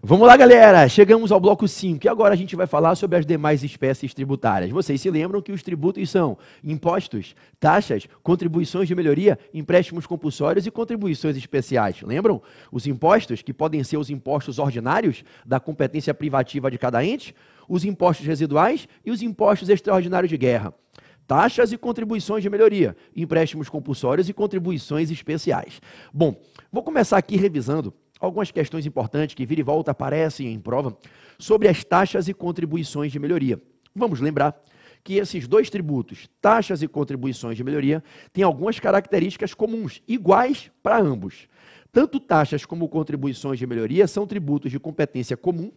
Vamos lá, galera! Chegamos ao bloco 5 e agora a gente vai falar sobre as demais espécies tributárias. Vocês se lembram que os tributos são impostos, taxas, contribuições de melhoria, empréstimos compulsórios e contribuições especiais. Lembram? Os impostos, que podem ser os impostos ordinários da competência privativa de cada ente, os impostos residuais e os impostos extraordinários de guerra taxas e contribuições de melhoria, empréstimos compulsórios e contribuições especiais. Bom, vou começar aqui revisando algumas questões importantes que vira e volta aparecem em prova sobre as taxas e contribuições de melhoria. Vamos lembrar que esses dois tributos, taxas e contribuições de melhoria, têm algumas características comuns, iguais para ambos. Tanto taxas como contribuições de melhoria são tributos de competência comum,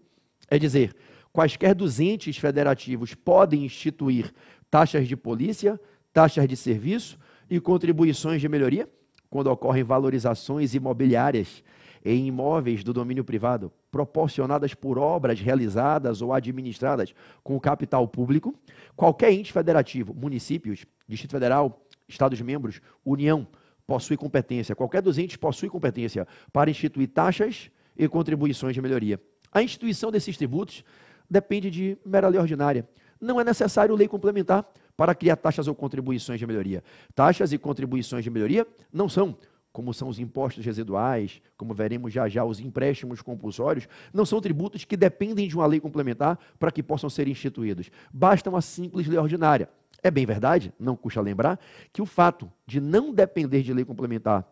é dizer, quaisquer dos entes federativos podem instituir taxas de polícia, taxas de serviço e contribuições de melhoria, quando ocorrem valorizações imobiliárias em imóveis do domínio privado, proporcionadas por obras realizadas ou administradas com capital público, qualquer ente federativo, municípios, Distrito Federal, Estados-membros, União, possui competência, qualquer dos entes possui competência para instituir taxas e contribuições de melhoria. A instituição desses tributos depende de mera lei ordinária. Não é necessário lei complementar para criar taxas ou contribuições de melhoria. Taxas e contribuições de melhoria não são como são os impostos residuais, como veremos já já os empréstimos compulsórios, não são tributos que dependem de uma lei complementar para que possam ser instituídos. Basta uma simples lei ordinária. É bem verdade, não custa lembrar, que o fato de não depender de lei complementar,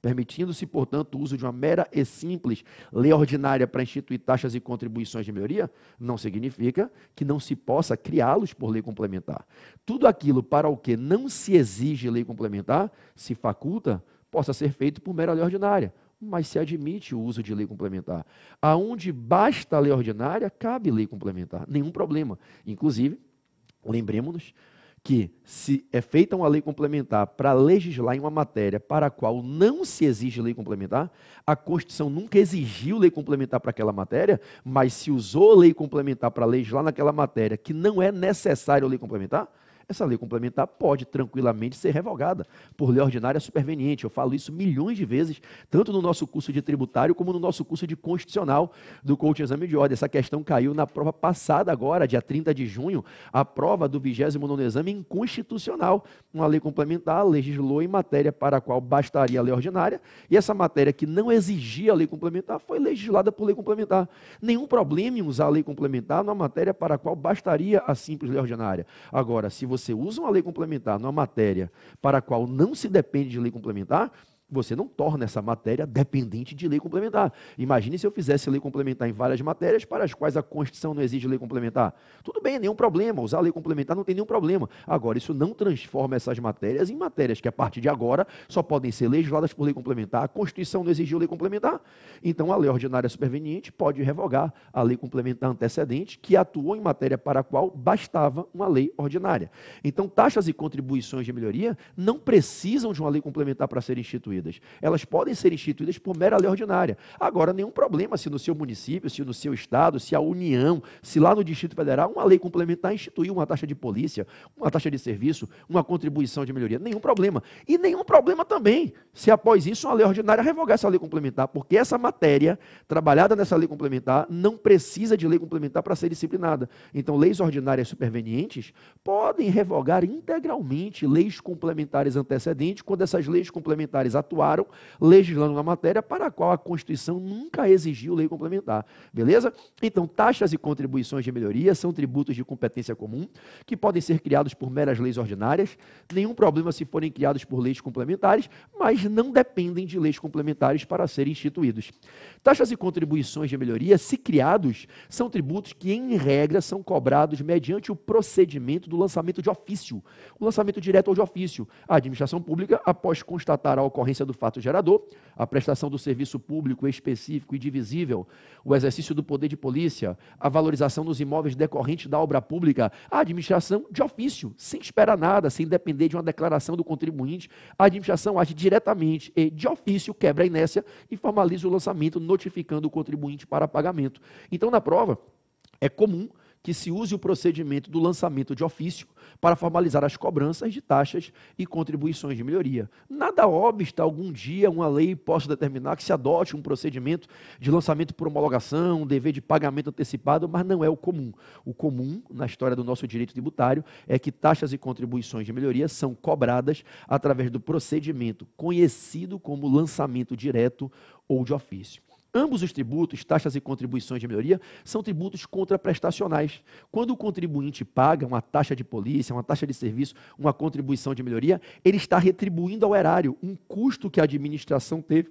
permitindo-se, portanto, o uso de uma mera e simples lei ordinária para instituir taxas e contribuições de melhoria, não significa que não se possa criá-los por lei complementar. Tudo aquilo para o que não se exige lei complementar se faculta possa ser feito por mera lei ordinária, mas se admite o uso de lei complementar. Aonde basta a lei ordinária, cabe lei complementar, nenhum problema. Inclusive, lembremos-nos que se é feita uma lei complementar para legislar em uma matéria para a qual não se exige lei complementar, a Constituição nunca exigiu lei complementar para aquela matéria, mas se usou lei complementar para legislar naquela matéria que não é necessário lei complementar, essa lei complementar pode tranquilamente ser revogada por lei ordinária superveniente. Eu falo isso milhões de vezes, tanto no nosso curso de tributário como no nosso curso de constitucional do coaching exame de ordem. Essa questão caiu na prova passada agora, dia 30 de junho, a prova do 29 exame inconstitucional. Uma lei complementar legislou em matéria para a qual bastaria a lei ordinária, e essa matéria que não exigia a lei complementar foi legislada por lei complementar. Nenhum problema em usar a lei complementar numa matéria para a qual bastaria a simples lei ordinária. Agora, se você você usa uma lei complementar numa matéria para a qual não se depende de lei complementar, você não torna essa matéria dependente de lei complementar. Imagine se eu fizesse lei complementar em várias matérias para as quais a Constituição não exige lei complementar. Tudo bem, nenhum problema. Usar lei complementar não tem nenhum problema. Agora, isso não transforma essas matérias em matérias que, a partir de agora, só podem ser legisladas por lei complementar. A Constituição não exigiu lei complementar. Então, a lei ordinária superveniente pode revogar a lei complementar antecedente que atuou em matéria para a qual bastava uma lei ordinária. Então, taxas e contribuições de melhoria não precisam de uma lei complementar para ser instituída instituídas. Elas podem ser instituídas por mera lei ordinária. Agora, nenhum problema se no seu município, se no seu estado, se a União, se lá no Distrito Federal, uma lei complementar instituir uma taxa de polícia, uma taxa de serviço, uma contribuição de melhoria. Nenhum problema. E nenhum problema também se após isso uma lei ordinária revogar essa lei complementar, porque essa matéria trabalhada nessa lei complementar não precisa de lei complementar para ser disciplinada. Então, leis ordinárias supervenientes podem revogar integralmente leis complementares antecedentes, quando essas leis complementares atuaram legislando na matéria para a qual a Constituição nunca exigiu lei complementar. Beleza? Então, taxas e contribuições de melhoria são tributos de competência comum que podem ser criados por meras leis ordinárias, nenhum problema se forem criados por leis complementares, mas não dependem de leis complementares para serem instituídos. Taxas e contribuições de melhoria, se criados, são tributos que, em regra, são cobrados mediante o procedimento do lançamento de ofício, o lançamento direto ou de ofício. A administração pública, após constatar a ocorrência do fato gerador, a prestação do serviço público específico e divisível, o exercício do poder de polícia, a valorização dos imóveis decorrentes da obra pública, a administração de ofício, sem esperar nada, sem depender de uma declaração do contribuinte, a administração age diretamente e de ofício quebra a inércia e formaliza o lançamento notificando o contribuinte para pagamento. Então, na prova, é comum que se use o procedimento do lançamento de ofício para formalizar as cobranças de taxas e contribuições de melhoria. Nada obsta algum dia uma lei possa determinar que se adote um procedimento de lançamento por homologação, um dever de pagamento antecipado, mas não é o comum. O comum, na história do nosso direito tributário, é que taxas e contribuições de melhoria são cobradas através do procedimento conhecido como lançamento direto ou de ofício. Ambos os tributos, taxas e contribuições de melhoria, são tributos contraprestacionais. Quando o contribuinte paga uma taxa de polícia, uma taxa de serviço, uma contribuição de melhoria, ele está retribuindo ao erário um custo que a administração teve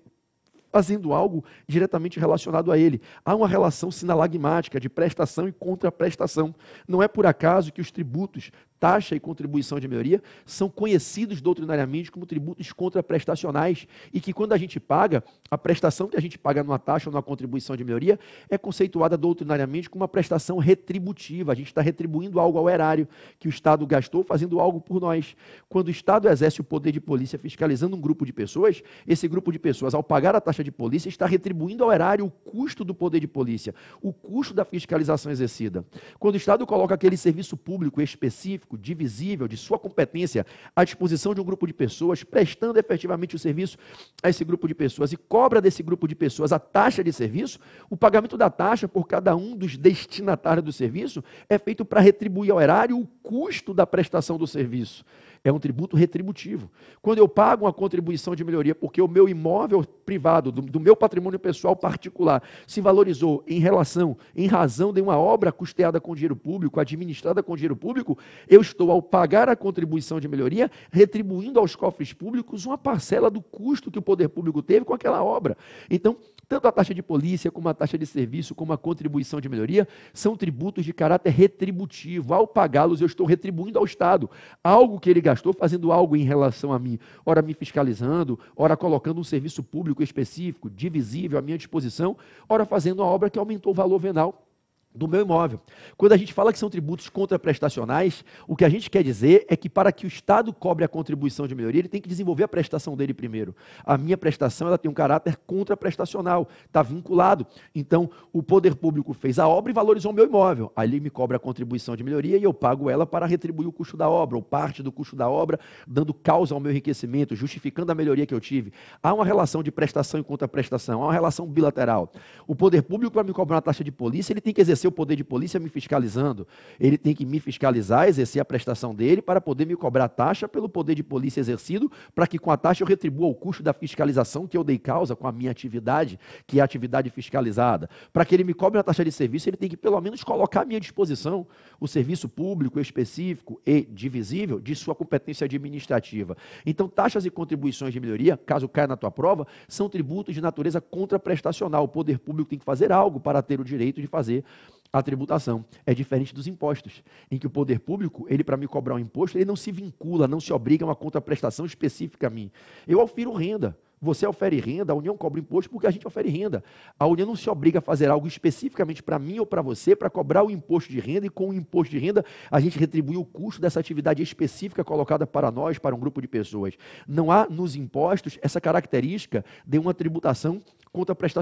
fazendo algo diretamente relacionado a ele. Há uma relação sinalagmática de prestação e contraprestação. Não é por acaso que os tributos taxa e contribuição de melhoria, são conhecidos doutrinariamente como tributos contraprestacionais e que quando a gente paga, a prestação que a gente paga numa taxa ou numa contribuição de melhoria é conceituada doutrinariamente como uma prestação retributiva. A gente está retribuindo algo ao erário que o Estado gastou fazendo algo por nós. Quando o Estado exerce o poder de polícia fiscalizando um grupo de pessoas, esse grupo de pessoas, ao pagar a taxa de polícia, está retribuindo ao erário o custo do poder de polícia, o custo da fiscalização exercida. Quando o Estado coloca aquele serviço público específico, divisível, de sua competência, à disposição de um grupo de pessoas, prestando efetivamente o serviço a esse grupo de pessoas e cobra desse grupo de pessoas a taxa de serviço, o pagamento da taxa por cada um dos destinatários do serviço é feito para retribuir ao erário o custo da prestação do serviço. É um tributo retributivo. Quando eu pago uma contribuição de melhoria porque o meu imóvel privado, do, do meu patrimônio pessoal particular, se valorizou em relação, em razão de uma obra custeada com dinheiro público, administrada com dinheiro público, eu estou, ao pagar a contribuição de melhoria, retribuindo aos cofres públicos uma parcela do custo que o poder público teve com aquela obra. Então, tanto a taxa de polícia, como a taxa de serviço, como a contribuição de melhoria, são tributos de caráter retributivo. Ao pagá-los, eu estou retribuindo ao Estado algo que ele gastou fazendo algo em relação a mim, ora me fiscalizando, ora colocando um serviço público específico, divisível à minha disposição, ora fazendo uma obra que aumentou o valor venal do meu imóvel. Quando a gente fala que são tributos contraprestacionais, o que a gente quer dizer é que para que o Estado cobre a contribuição de melhoria, ele tem que desenvolver a prestação dele primeiro. A minha prestação ela tem um caráter contraprestacional, está vinculado. Então, o poder público fez a obra e valorizou o meu imóvel. Ali me cobra a contribuição de melhoria e eu pago ela para retribuir o custo da obra, ou parte do custo da obra, dando causa ao meu enriquecimento, justificando a melhoria que eu tive. Há uma relação de prestação e contraprestação, há uma relação bilateral. O poder público, para me cobrar uma taxa de polícia, ele tem que exercer exercer o poder de polícia me fiscalizando, ele tem que me fiscalizar, exercer a prestação dele para poder me cobrar taxa pelo poder de polícia exercido, para que com a taxa eu retribua o custo da fiscalização que eu dei causa com a minha atividade, que é a atividade fiscalizada. Para que ele me cobre a taxa de serviço, ele tem que pelo menos colocar à minha disposição o serviço público específico e divisível de sua competência administrativa. Então, taxas e contribuições de melhoria, caso caia na tua prova, são tributos de natureza contraprestacional. O poder público tem que fazer algo para ter o direito de fazer a tributação. É diferente dos impostos, em que o poder público, ele para me cobrar um imposto, ele não se vincula, não se obriga a uma contraprestação específica a mim. Eu ofiro renda. Você ofere renda, a União cobra imposto porque a gente ofere renda. A União não se obriga a fazer algo especificamente para mim ou para você para cobrar o imposto de renda e com o imposto de renda a gente retribui o custo dessa atividade específica colocada para nós, para um grupo de pessoas. Não há nos impostos essa característica de uma tributação contraprestacional.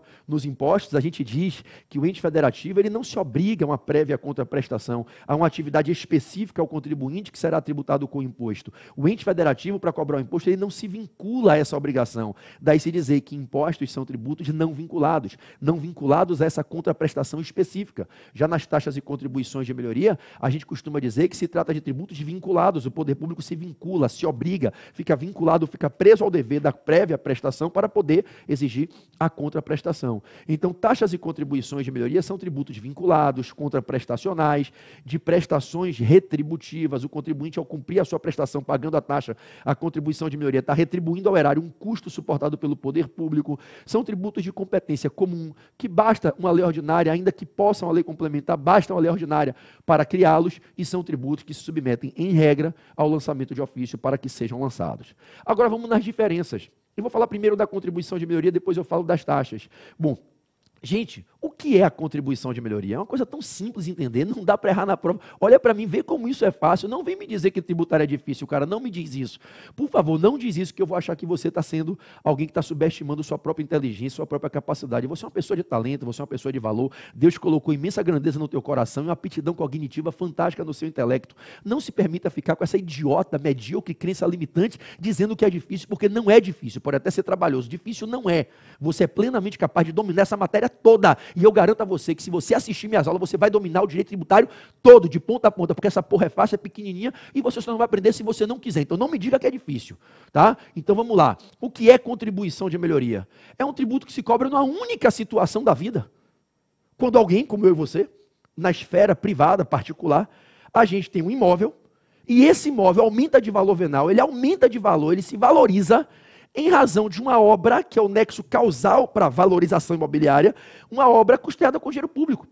prestacional. Nos impostos, a gente diz que o ente federativo ele não se obriga a uma prévia contraprestação, a uma atividade específica ao contribuinte que será tributado com o imposto. O ente federativo, para cobrar o imposto, ele não se vincula a essa obrigação. Daí se dizer que impostos são tributos não vinculados, não vinculados a essa contraprestação específica. Já nas taxas e contribuições de melhoria, a gente costuma dizer que se trata de tributos vinculados. O poder público se vincula, se obriga, fica vinculado, fica preso ao dever da prévia prestação para poder exigir a contraprestação. Então, taxas e contribuições de melhoria são tributos vinculados, contraprestacionais, de prestações retributivas. O contribuinte, ao cumprir a sua prestação pagando a taxa, a contribuição de melhoria está retribuindo ao erário um custo suportado pelo poder público. São tributos de competência comum, que basta uma lei ordinária, ainda que possa uma lei complementar, basta uma lei ordinária para criá-los, e são tributos que se submetem, em regra, ao lançamento de ofício para que sejam lançados. Agora vamos nas diferenças eu vou falar primeiro da contribuição de melhoria, depois eu falo das taxas. Bom, gente, o que é a contribuição de melhoria? É uma coisa tão simples de entender, não dá para errar na prova. Olha para mim, vê como isso é fácil. Não vem me dizer que tributário é difícil, cara. Não me diz isso. Por favor, não diz isso, que eu vou achar que você está sendo alguém que está subestimando sua própria inteligência, sua própria capacidade. Você é uma pessoa de talento, você é uma pessoa de valor. Deus colocou imensa grandeza no teu coração e uma aptidão cognitiva fantástica no seu intelecto. Não se permita ficar com essa idiota, medíocre, crença limitante, dizendo que é difícil, porque não é difícil. Pode até ser trabalhoso. Difícil não é. Você é plenamente capaz de dominar essa matéria toda e eu garanto a você que se você assistir minhas aulas, você vai dominar o direito tributário todo, de ponta a ponta, porque essa porra é fácil, é pequenininha, e você só não vai aprender se você não quiser. Então não me diga que é difícil, tá? Então vamos lá. O que é contribuição de melhoria? É um tributo que se cobra numa única situação da vida. Quando alguém, como eu e você, na esfera privada, particular, a gente tem um imóvel, e esse imóvel aumenta de valor venal, ele aumenta de valor, ele se valoriza, em razão de uma obra que é o nexo causal para valorização imobiliária, uma obra custeada com dinheiro público.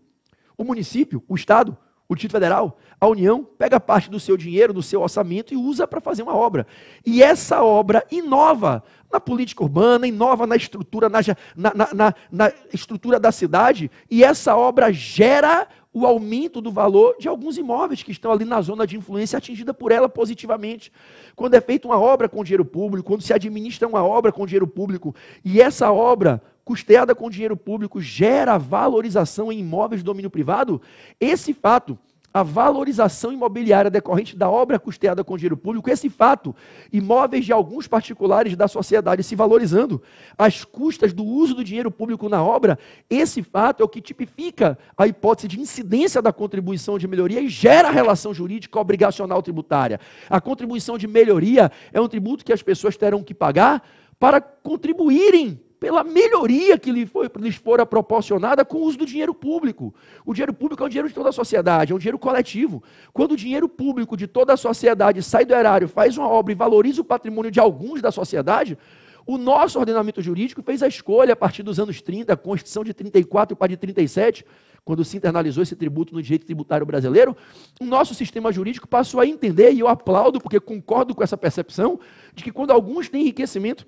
O município, o Estado, o Distrito Federal, a União pega parte do seu dinheiro, do seu orçamento e usa para fazer uma obra. E essa obra inova na política urbana, inova na estrutura, na, na, na, na estrutura da cidade, e essa obra gera o aumento do valor de alguns imóveis que estão ali na zona de influência atingida por ela positivamente. Quando é feita uma obra com dinheiro público, quando se administra uma obra com dinheiro público e essa obra custeada com dinheiro público gera valorização em imóveis de domínio privado, esse fato a valorização imobiliária decorrente da obra custeada com dinheiro público, esse fato, imóveis de alguns particulares da sociedade se valorizando às custas do uso do dinheiro público na obra, esse fato é o que tipifica a hipótese de incidência da contribuição de melhoria e gera a relação jurídica obrigacional tributária. A contribuição de melhoria é um tributo que as pessoas terão que pagar para contribuírem pela melhoria que lhe foi, lhes fora proporcionada com o uso do dinheiro público. O dinheiro público é o dinheiro de toda a sociedade, é um dinheiro coletivo. Quando o dinheiro público de toda a sociedade sai do erário, faz uma obra e valoriza o patrimônio de alguns da sociedade, o nosso ordenamento jurídico fez a escolha a partir dos anos 30, a Constituição de 34 para de 37, quando se internalizou esse tributo no direito tributário brasileiro, o nosso sistema jurídico passou a entender, e eu aplaudo porque concordo com essa percepção, de que quando alguns têm enriquecimento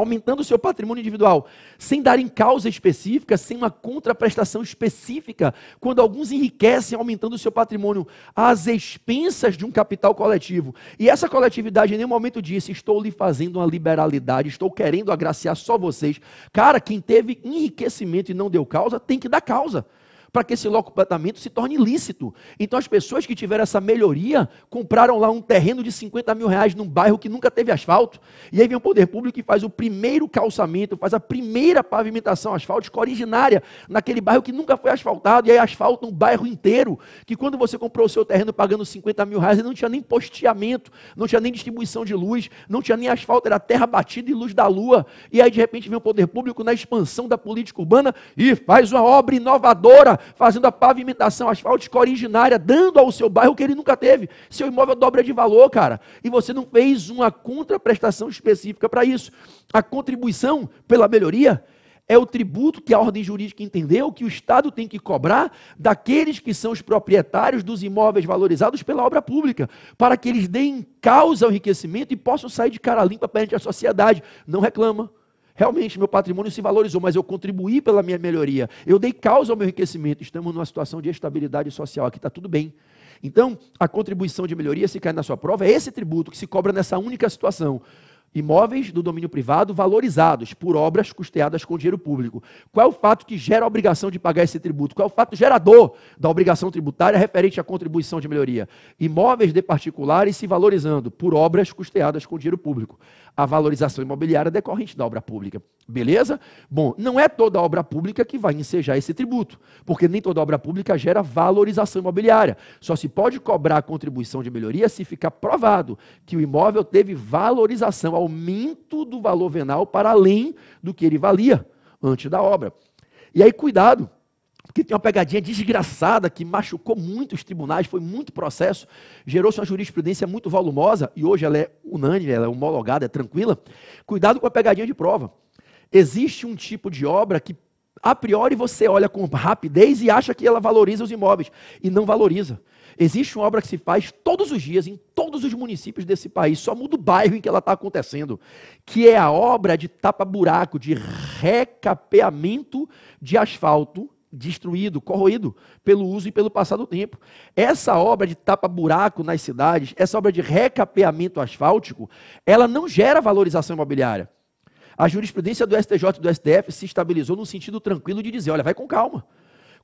aumentando o seu patrimônio individual, sem dar em causa específica, sem uma contraprestação específica, quando alguns enriquecem aumentando o seu patrimônio às expensas de um capital coletivo. E essa coletividade em nenhum momento disse: estou lhe fazendo uma liberalidade, estou querendo agraciar só vocês. Cara, quem teve enriquecimento e não deu causa, tem que dar causa para que esse locopatamento se torne ilícito. Então as pessoas que tiveram essa melhoria compraram lá um terreno de 50 mil reais num bairro que nunca teve asfalto. E aí vem o poder público que faz o primeiro calçamento, faz a primeira pavimentação asfáltica originária naquele bairro que nunca foi asfaltado. E aí asfalta um bairro inteiro que quando você comprou o seu terreno pagando 50 mil reais, ele não tinha nem posteamento, não tinha nem distribuição de luz, não tinha nem asfalto, era terra batida e luz da lua. E aí de repente vem o poder público na expansão da política urbana e faz uma obra inovadora fazendo a pavimentação asfáltica originária, dando ao seu bairro o que ele nunca teve. Seu imóvel é dobra de valor, cara. E você não fez uma contraprestação específica para isso. A contribuição pela melhoria é o tributo que a ordem jurídica entendeu que o Estado tem que cobrar daqueles que são os proprietários dos imóveis valorizados pela obra pública, para que eles deem causa ao enriquecimento e possam sair de cara limpa perante a sociedade. Não reclama, Realmente, meu patrimônio se valorizou, mas eu contribuí pela minha melhoria. Eu dei causa ao meu enriquecimento. Estamos numa situação de estabilidade social. Aqui está tudo bem. Então, a contribuição de melhoria, se cai na sua prova, é esse tributo que se cobra nessa única situação. Imóveis do domínio privado valorizados por obras custeadas com dinheiro público. Qual é o fato que gera a obrigação de pagar esse tributo? Qual é o fato gerador da obrigação tributária referente à contribuição de melhoria? Imóveis de particulares se valorizando por obras custeadas com dinheiro público a valorização imobiliária decorrente da obra pública. Beleza? Bom, não é toda obra pública que vai ensejar esse tributo, porque nem toda obra pública gera valorização imobiliária. Só se pode cobrar a contribuição de melhoria se ficar provado que o imóvel teve valorização, aumento do valor venal para além do que ele valia antes da obra. E aí, cuidado, porque tem uma pegadinha desgraçada que machucou muito os tribunais, foi muito processo, gerou-se uma jurisprudência muito volumosa e hoje ela é unânime, ela é homologada, é tranquila. Cuidado com a pegadinha de prova. Existe um tipo de obra que a priori você olha com rapidez e acha que ela valoriza os imóveis e não valoriza. Existe uma obra que se faz todos os dias em todos os municípios desse país, só muda o bairro em que ela está acontecendo, que é a obra de tapa-buraco, de recapeamento de asfalto destruído, corroído pelo uso e pelo passar do tempo. Essa obra de tapa-buraco nas cidades, essa obra de recapeamento asfáltico, ela não gera valorização imobiliária. A jurisprudência do STJ e do STF se estabilizou no sentido tranquilo de dizer: olha, vai com calma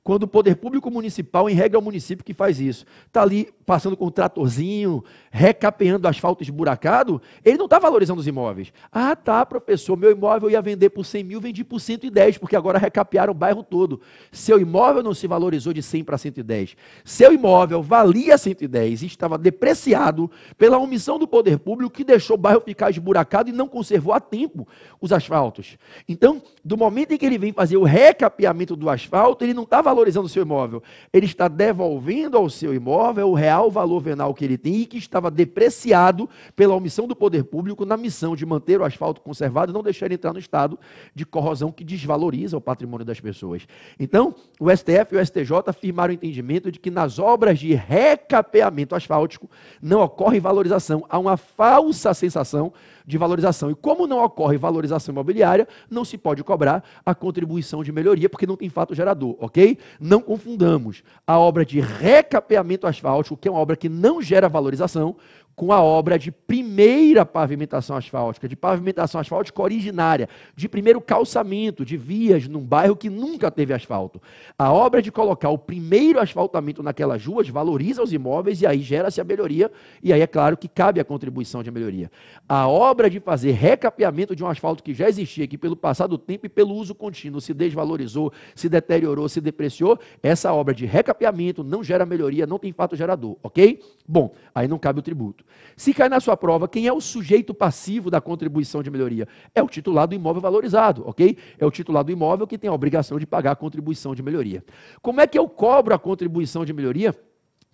quando o poder público municipal, em regra o município que faz isso, está ali passando com o tratorzinho, recapeando asfalto esburacado, ele não está valorizando os imóveis. Ah, tá, professor, meu imóvel ia vender por 100 mil, vendi por 110, porque agora recapearam o bairro todo. Seu imóvel não se valorizou de 100 para 110. Seu imóvel valia 110 e estava depreciado pela omissão do poder público que deixou o bairro ficar esburacado e não conservou a tempo os asfaltos. Então, do momento em que ele vem fazer o recapeamento do asfalto, ele não estava tá valorizando o seu imóvel, ele está devolvendo ao seu imóvel o real valor venal que ele tem e que estava depreciado pela omissão do poder público na missão de manter o asfalto conservado e não deixar ele entrar no estado de corrosão que desvaloriza o patrimônio das pessoas. Então, o STF e o STJ firmaram o entendimento de que nas obras de recapeamento asfáltico não ocorre valorização, há uma falsa sensação de valorização. E como não ocorre valorização imobiliária, não se pode cobrar a contribuição de melhoria, porque não tem fato gerador, ok? Não confundamos a obra de recapeamento asfáltico, que é uma obra que não gera valorização, com a obra de primeira pavimentação asfáltica, de pavimentação asfáltica originária, de primeiro calçamento de vias num bairro que nunca teve asfalto. A obra de colocar o primeiro asfaltamento naquelas ruas valoriza os imóveis e aí gera-se a melhoria, e aí é claro que cabe a contribuição de melhoria. A obra de fazer recapeamento de um asfalto que já existia, que pelo passar do tempo e pelo uso contínuo se desvalorizou, se deteriorou, se depreciou, essa obra de recapeamento não gera melhoria, não tem fato gerador, ok? Bom, aí não cabe o tributo. Se cai na sua prova, quem é o sujeito passivo da contribuição de melhoria? É o titular do imóvel valorizado, ok? É o titular do imóvel que tem a obrigação de pagar a contribuição de melhoria. Como é que eu cobro a contribuição de melhoria?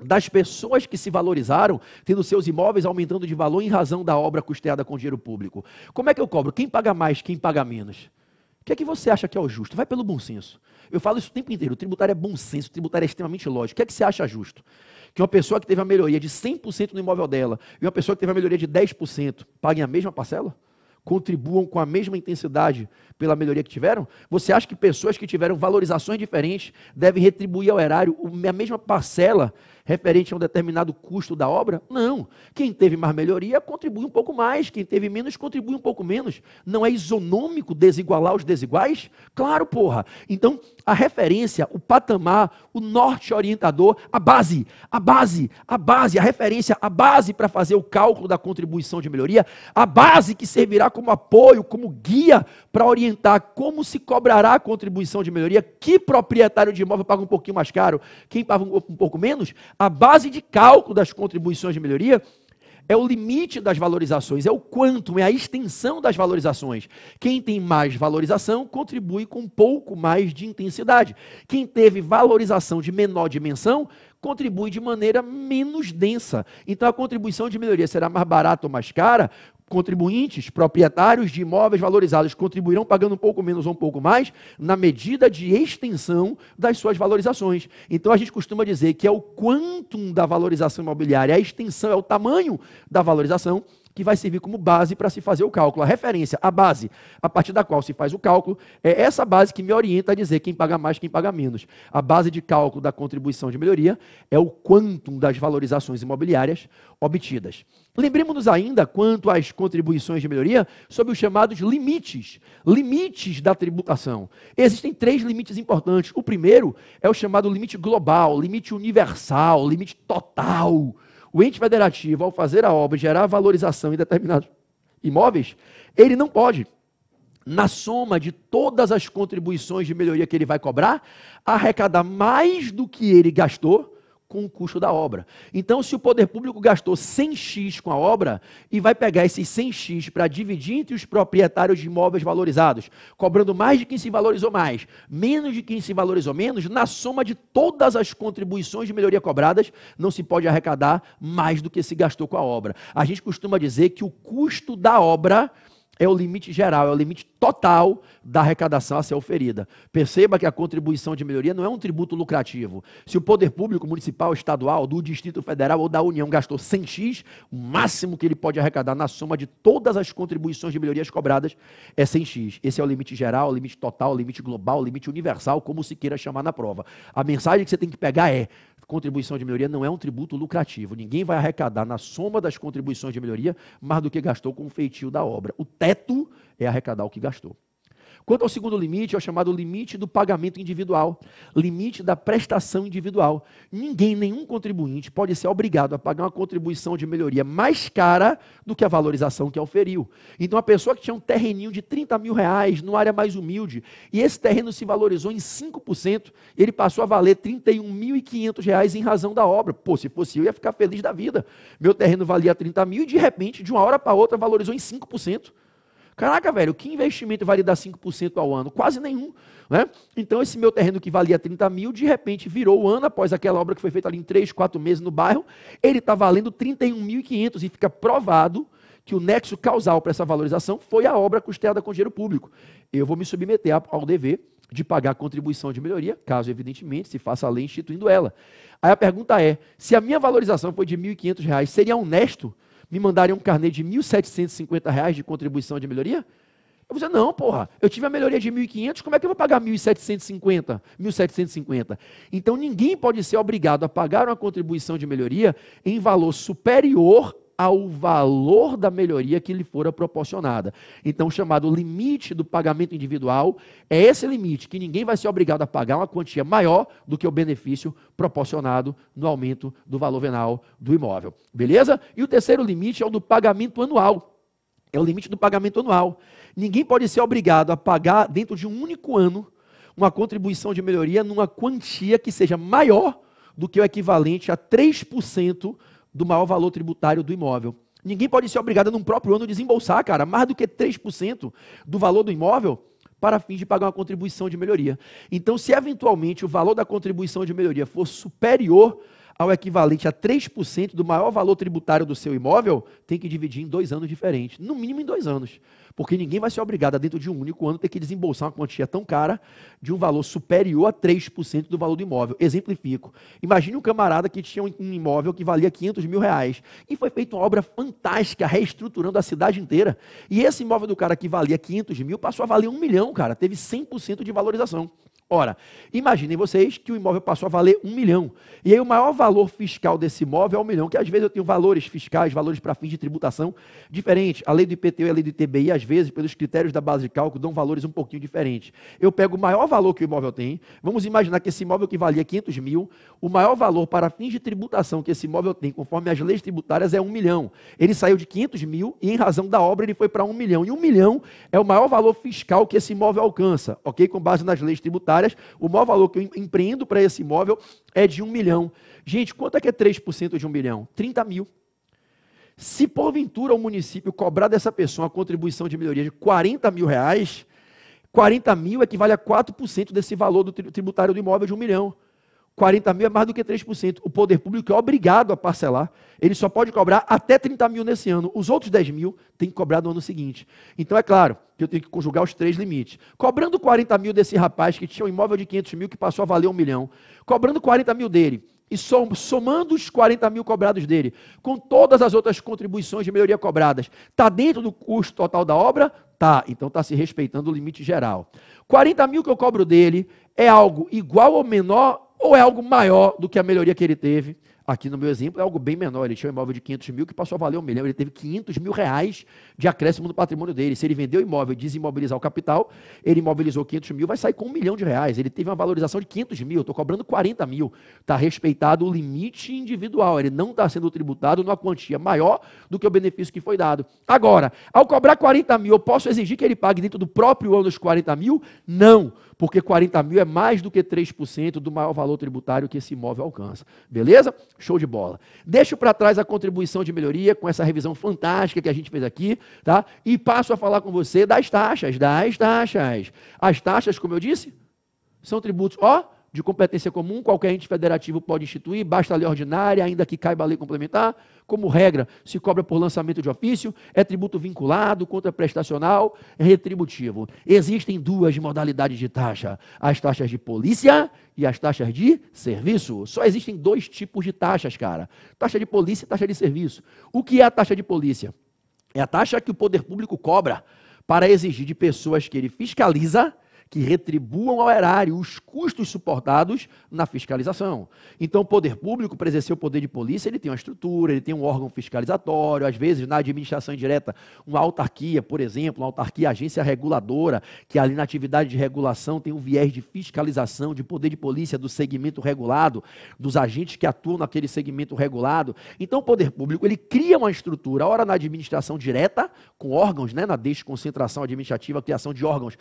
das pessoas que se valorizaram, tendo seus imóveis aumentando de valor em razão da obra custeada com dinheiro público. Como é que eu cobro? Quem paga mais, quem paga menos? O que é que você acha que é o justo? Vai pelo bom senso. Eu falo isso o tempo inteiro. O tributário é bom senso, o tributário é extremamente lógico. O que é que você acha justo? que uma pessoa que teve uma melhoria de 100% no imóvel dela e uma pessoa que teve uma melhoria de 10% paguem a mesma parcela? Contribuam com a mesma intensidade pela melhoria que tiveram? Você acha que pessoas que tiveram valorizações diferentes devem retribuir ao erário a mesma parcela referente a um determinado custo da obra? Não. Quem teve mais melhoria contribui um pouco mais, quem teve menos contribui um pouco menos. Não é isonômico desigualar os desiguais? Claro, porra. Então, a referência, o patamar, o norte orientador, a base, a base, a base, a referência, a base para fazer o cálculo da contribuição de melhoria, a base que servirá como apoio, como guia para orientar como se cobrará a contribuição de melhoria, que proprietário de imóvel paga um pouquinho mais caro, quem paga um pouco menos, a base de cálculo das contribuições de melhoria é o limite das valorizações, é o quanto, é a extensão das valorizações. Quem tem mais valorização contribui com um pouco mais de intensidade. Quem teve valorização de menor dimensão contribui de maneira menos densa. Então a contribuição de melhoria será mais barata ou mais cara, contribuintes, proprietários de imóveis valorizados contribuirão pagando um pouco menos ou um pouco mais na medida de extensão das suas valorizações. Então a gente costuma dizer que é o quantum da valorização imobiliária, a extensão é o tamanho da valorização que vai servir como base para se fazer o cálculo. A referência, a base a partir da qual se faz o cálculo, é essa base que me orienta a dizer quem paga mais, quem paga menos. A base de cálculo da contribuição de melhoria é o quantum das valorizações imobiliárias obtidas. Lembremos-nos ainda quanto às contribuições de melhoria sobre os chamados limites, limites da tributação. Existem três limites importantes. O primeiro é o chamado limite global, limite universal, limite total. O ente federativo, ao fazer a obra e gerar valorização em determinados imóveis, ele não pode, na soma de todas as contribuições de melhoria que ele vai cobrar, arrecadar mais do que ele gastou com o custo da obra. Então, se o poder público gastou 100x com a obra e vai pegar esses 100x para dividir entre os proprietários de imóveis valorizados, cobrando mais de quem se valorizou mais, menos de quem se valorizou menos, na soma de todas as contribuições de melhoria cobradas, não se pode arrecadar mais do que se gastou com a obra. A gente costuma dizer que o custo da obra é o limite geral, é o limite total da arrecadação a ser oferida. Perceba que a contribuição de melhoria não é um tributo lucrativo. Se o poder público municipal, estadual, do Distrito Federal ou da União gastou 100x, o máximo que ele pode arrecadar na soma de todas as contribuições de melhorias cobradas é 100x. Esse é o limite geral, o limite total, o limite global, o limite universal, como se queira chamar na prova. A mensagem que você tem que pegar é: contribuição de melhoria não é um tributo lucrativo. Ninguém vai arrecadar na soma das contribuições de melhoria mais do que gastou com o feitio da obra. O teto é arrecadar o que gastou. Quanto ao segundo limite, é o chamado limite do pagamento individual, limite da prestação individual. Ninguém, nenhum contribuinte, pode ser obrigado a pagar uma contribuição de melhoria mais cara do que a valorização que oferiu. Então, a pessoa que tinha um terreninho de 30 mil reais, numa área mais humilde, e esse terreno se valorizou em 5%, ele passou a valer 31.500 reais em razão da obra. Pô, se fosse eu, ia ficar feliz da vida. Meu terreno valia 30 mil e, de repente, de uma hora para outra, valorizou em 5%. Caraca, velho, que investimento vale dar 5% ao ano? Quase nenhum. Né? Então, esse meu terreno que valia 30 mil, de repente virou ano após aquela obra que foi feita ali em 3, 4 meses no bairro, ele está valendo 31.500 e fica provado que o nexo causal para essa valorização foi a obra custeada com dinheiro público. Eu vou me submeter ao dever de pagar a contribuição de melhoria, caso, evidentemente, se faça a lei instituindo ela. Aí a pergunta é: se a minha valorização foi de R$ 1.500, seria honesto me mandarem um carnet de 1.750 reais de contribuição de melhoria? Eu vou dizer, não, porra, eu tive a melhoria de 1.500, como é que eu vou pagar 1.750? 1.750. Então, ninguém pode ser obrigado a pagar uma contribuição de melhoria em valor superior ao valor da melhoria que lhe fora proporcionada. Então, chamado limite do pagamento individual, é esse limite que ninguém vai ser obrigado a pagar uma quantia maior do que o benefício proporcionado no aumento do valor venal do imóvel. Beleza? E o terceiro limite é o do pagamento anual. É o limite do pagamento anual. Ninguém pode ser obrigado a pagar dentro de um único ano uma contribuição de melhoria numa quantia que seja maior do que o equivalente a 3% do maior valor tributário do imóvel. Ninguém pode ser obrigado num próprio ano a desembolsar, cara, mais do que 3% do valor do imóvel para fins de pagar uma contribuição de melhoria. Então, se eventualmente o valor da contribuição de melhoria for superior ao equivalente a 3% do maior valor tributário do seu imóvel, tem que dividir em dois anos diferentes. No mínimo em dois anos. Porque ninguém vai ser obrigado dentro de um único ano, ter que desembolsar uma quantia tão cara de um valor superior a 3% do valor do imóvel. Exemplifico. Imagine um camarada que tinha um imóvel que valia 500 mil reais e foi feita uma obra fantástica, reestruturando a cidade inteira. E esse imóvel do cara que valia 500 mil passou a valer um milhão, cara. Teve 100% de valorização. Ora, imaginem vocês que o imóvel passou a valer um milhão. E aí o maior valor fiscal desse imóvel é um milhão, que às vezes eu tenho valores fiscais, valores para fins de tributação diferentes. A lei do IPTU e a lei do ITBI, às vezes, pelos critérios da base de cálculo, dão valores um pouquinho diferentes. Eu pego o maior valor que o imóvel tem, vamos imaginar que esse imóvel que valia 500 mil, o maior valor para fins de tributação que esse imóvel tem, conforme as leis tributárias, é um milhão. Ele saiu de 500 mil e, em razão da obra, ele foi para um milhão. E um milhão é o maior valor fiscal que esse imóvel alcança, ok? Com base nas leis tributárias imobiliárias, o maior valor que eu empreendo para esse imóvel é de 1 milhão. Gente, quanto é que é 3% de 1 milhão? 30 mil. Se porventura o município cobrar dessa pessoa a contribuição de melhoria de 40 mil reais, 40 mil equivale a 4% desse valor do tributário do imóvel de 1 milhão. 40 mil é mais do que 3%. O poder público é obrigado a parcelar. Ele só pode cobrar até 30 mil nesse ano. Os outros 10 mil tem que cobrar no ano seguinte. Então, é claro que eu tenho que conjugar os três limites. Cobrando 40 mil desse rapaz que tinha um imóvel de 500 mil que passou a valer um milhão. Cobrando 40 mil dele e somando os 40 mil cobrados dele, com todas as outras contribuições de melhoria cobradas, está dentro do custo total da obra? Tá, então está se respeitando o limite geral. 40 mil que eu cobro dele é algo igual ou menor ou é algo maior do que a melhoria que ele teve? Aqui no meu exemplo, é algo bem menor. Ele tinha um imóvel de 500 mil que passou a valer um milhão. Ele teve 500 mil reais de acréscimo do patrimônio dele. Se ele vendeu o imóvel e desimobilizar o capital, ele imobilizou 500 mil, vai sair com um milhão de reais. Ele teve uma valorização de 500 mil, estou cobrando 40 mil. Está respeitado o limite individual. Ele não está sendo tributado numa quantia maior do que o benefício que foi dado. Agora, ao cobrar 40 mil, eu posso exigir que ele pague dentro do próprio ano os 40 mil? Não porque 40 mil é mais do que 3% do maior valor tributário que esse imóvel alcança. Beleza? Show de bola. Deixo para trás a contribuição de melhoria com essa revisão fantástica que a gente fez aqui, tá? E passo a falar com você das taxas, das taxas. As taxas, como eu disse, são tributos, ó, de competência comum, qualquer ente federativo pode instituir, basta a lei ordinária, ainda que caiba a lei complementar, como regra, se cobra por lançamento de ofício, é tributo vinculado, contraprestacional, é retributivo. Existem duas modalidades de taxa: as taxas de polícia e as taxas de serviço. Só existem dois tipos de taxas, cara: taxa de polícia e taxa de serviço. O que é a taxa de polícia? É a taxa que o poder público cobra para exigir de pessoas que ele fiscaliza que retribuam ao erário os custos suportados na fiscalização. Então, o poder público, para exercer o poder de polícia, ele tem uma estrutura, ele tem um órgão fiscalizatório, às vezes na administração indireta, uma autarquia, por exemplo, uma autarquia, agência reguladora, que ali na atividade de regulação tem um viés de fiscalização, de poder de polícia do segmento regulado, dos agentes que atuam naquele segmento regulado. Então, o poder público, ele cria uma estrutura, ora na administração direta, com órgãos, né, na desconcentração administrativa, criação de órgãos